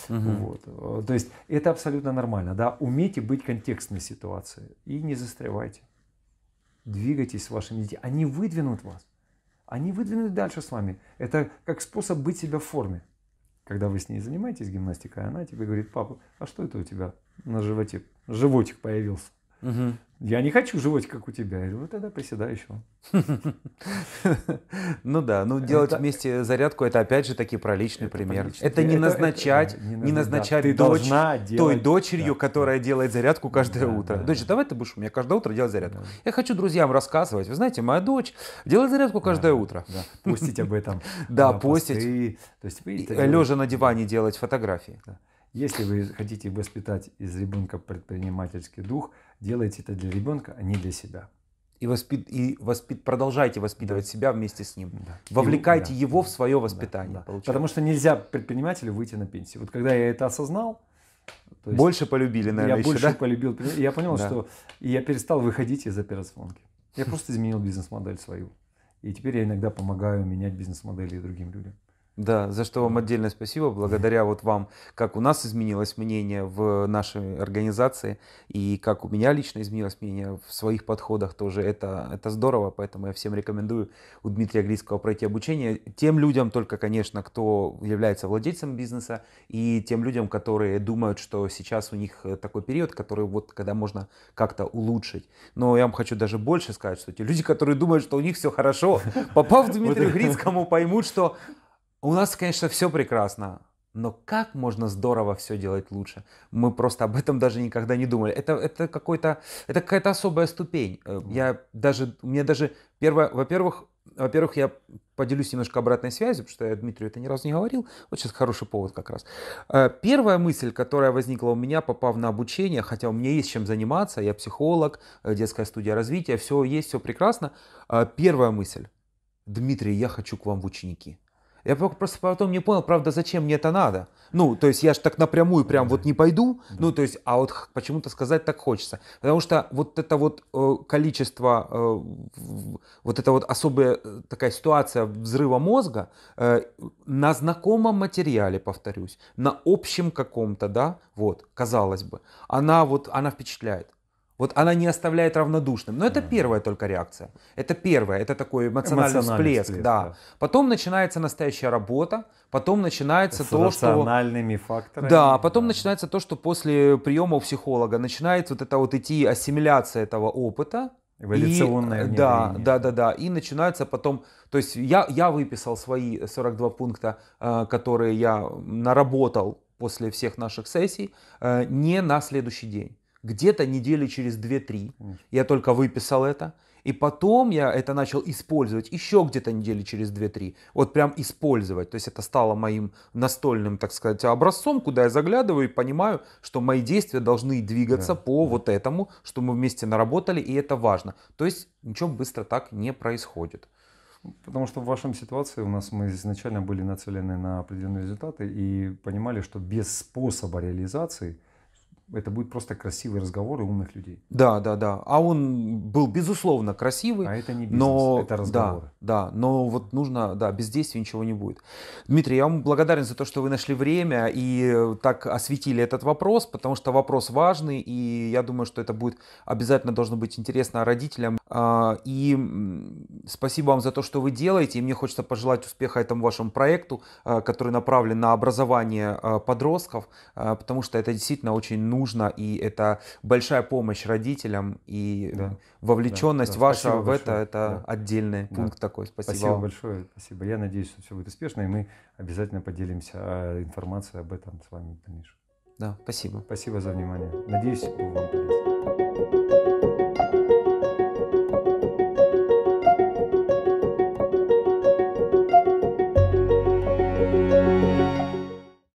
B: Угу. Вот. То есть это абсолютно нормально. Да? Умейте быть контекстной ситуации и не застревайте. Двигайтесь с вашими детьми. Они выдвинут вас. Они выдвинут дальше с вами. Это как способ быть себя в форме когда вы с ней занимаетесь гимнастикой, она тебе говорит, папа, а что это у тебя на животе? Животик появился. Угу. Я не хочу жевать, как у тебя. Я говорю, ну тогда приседай еще.
A: Ну да, ну делать вместе зарядку, это опять же таки про личный пример. Это не назначать, не назначать дочь той дочерью, которая делает зарядку каждое утро. Дочь, давай ты будешь у меня каждое утро делать зарядку. Я хочу друзьям рассказывать. Вы знаете, моя дочь делает зарядку каждое утро. Постить об этом. Да, постить. Лежа на диване делать фотографии.
B: Если вы хотите воспитать из ребенка предпринимательский дух – делаете это для ребенка, а не для себя. И, воспит... и воспит... продолжайте воспитывать да. себя вместе с ним. Да. Вовлекайте и, его да. в свое воспитание. Да, да. Потому что нельзя предпринимателю выйти на пенсию. Вот когда я это осознал, то есть больше полюбили, наверное, я еще, больше да? полюбил. Я понял, да. что я перестал выходить из операционки. Я просто изменил бизнес-модель свою. И теперь я иногда помогаю менять бизнес-модели другим людям. Да, за что вам отдельное спасибо.
A: Благодаря вот вам, как у нас изменилось мнение в нашей организации, и как у меня лично изменилось мнение в своих подходах тоже, это, это здорово, поэтому я всем рекомендую у Дмитрия Грицкого пройти обучение. Тем людям только, конечно, кто является владельцем бизнеса, и тем людям, которые думают, что сейчас у них э, такой период, который вот когда можно как-то улучшить. Но я вам хочу даже больше сказать, что те люди, которые думают, что у них все хорошо, попав к Дмитрию Грицкому, поймут, что у нас, конечно, все прекрасно, но как можно здорово все делать лучше? Мы просто об этом даже никогда не думали. Это, это, какой-то, это какая-то особая ступень. Э, я даже, у меня даже первое, во-первых, во-первых, я поделюсь немножко обратной связью, потому что я Дмитрию это ни разу не говорил. Вот сейчас хороший повод как раз. Э, первая мысль, которая возникла у меня, попав на обучение, хотя у меня есть чем заниматься, я психолог, э, детская студия развития, все есть, все прекрасно. Первая мысль. Дмитрий, я хочу к вам в ученики. Я просто потом не понял, правда, зачем мне это надо. Ну, то есть я же так напрямую прям вот не пойду, ну, то есть, а вот почему-то сказать так хочется. Потому что вот это вот э, количество, э, вот это вот особая э, такая ситуация взрыва мозга на знакомом материале, повторюсь, на общем каком-то, да, вот, казалось бы, она вот, она впечатляет. Вот она не оставляет равнодушным. Но это первая только реакция. Это первая, это такой эмоциональный, эмоциональный всплеск. всплеск да. да. Потом начинается настоящая работа, потом начинается С то, что...
B: рациональными факторами. Да,
A: потом да. начинается то, что после приема у психолога начинается вот это вот идти ассимиляция этого опыта, Эволюционное и, э, Да, да, да, да. И начинается потом, то есть я, я выписал свои 42 пункта, э, которые я наработал после всех наших сессий, э, не на следующий день где-то недели через 2-3 я только выписал это. И потом я это начал использовать еще где-то недели через 2-3. Вот прям использовать. То есть это стало моим настольным, так сказать, образцом, куда я заглядываю и понимаю, что мои действия должны двигаться да, по да. вот этому, что мы вместе наработали, и это важно. То есть ничего быстро так не происходит.
B: Потому что в вашем ситуации у нас мы изначально были нацелены на определенные результаты и понимали, что без способа реализации – это будет просто красивые разговоры умных людей.
A: Да, да, да. А он был безусловно красивый. А это не бизнес, но, это разговоры. Да, да. Но вот нужно, да, без действий ничего не будет. Дмитрий, я вам благодарен за то, что вы нашли время и так осветили этот вопрос, потому что вопрос важный, и я думаю, что это будет обязательно должно быть интересно родителям. А, и спасибо вам за то, что вы делаете. И мне хочется пожелать успеха этому вашему проекту, а, который направлен на образование а, подростков, потому что это действительно очень нужно нужно, и это большая
B: помощь родителям, и да. вовлеченность да, да. ваша спасибо в большое. это, это да. отдельный да. пункт такой. Спасибо. Спасибо большое, спасибо. Я надеюсь, что все будет успешно, и мы обязательно поделимся а, информацией об этом с вами в Да, спасибо. Спасибо за внимание. Надеюсь, вам полезен.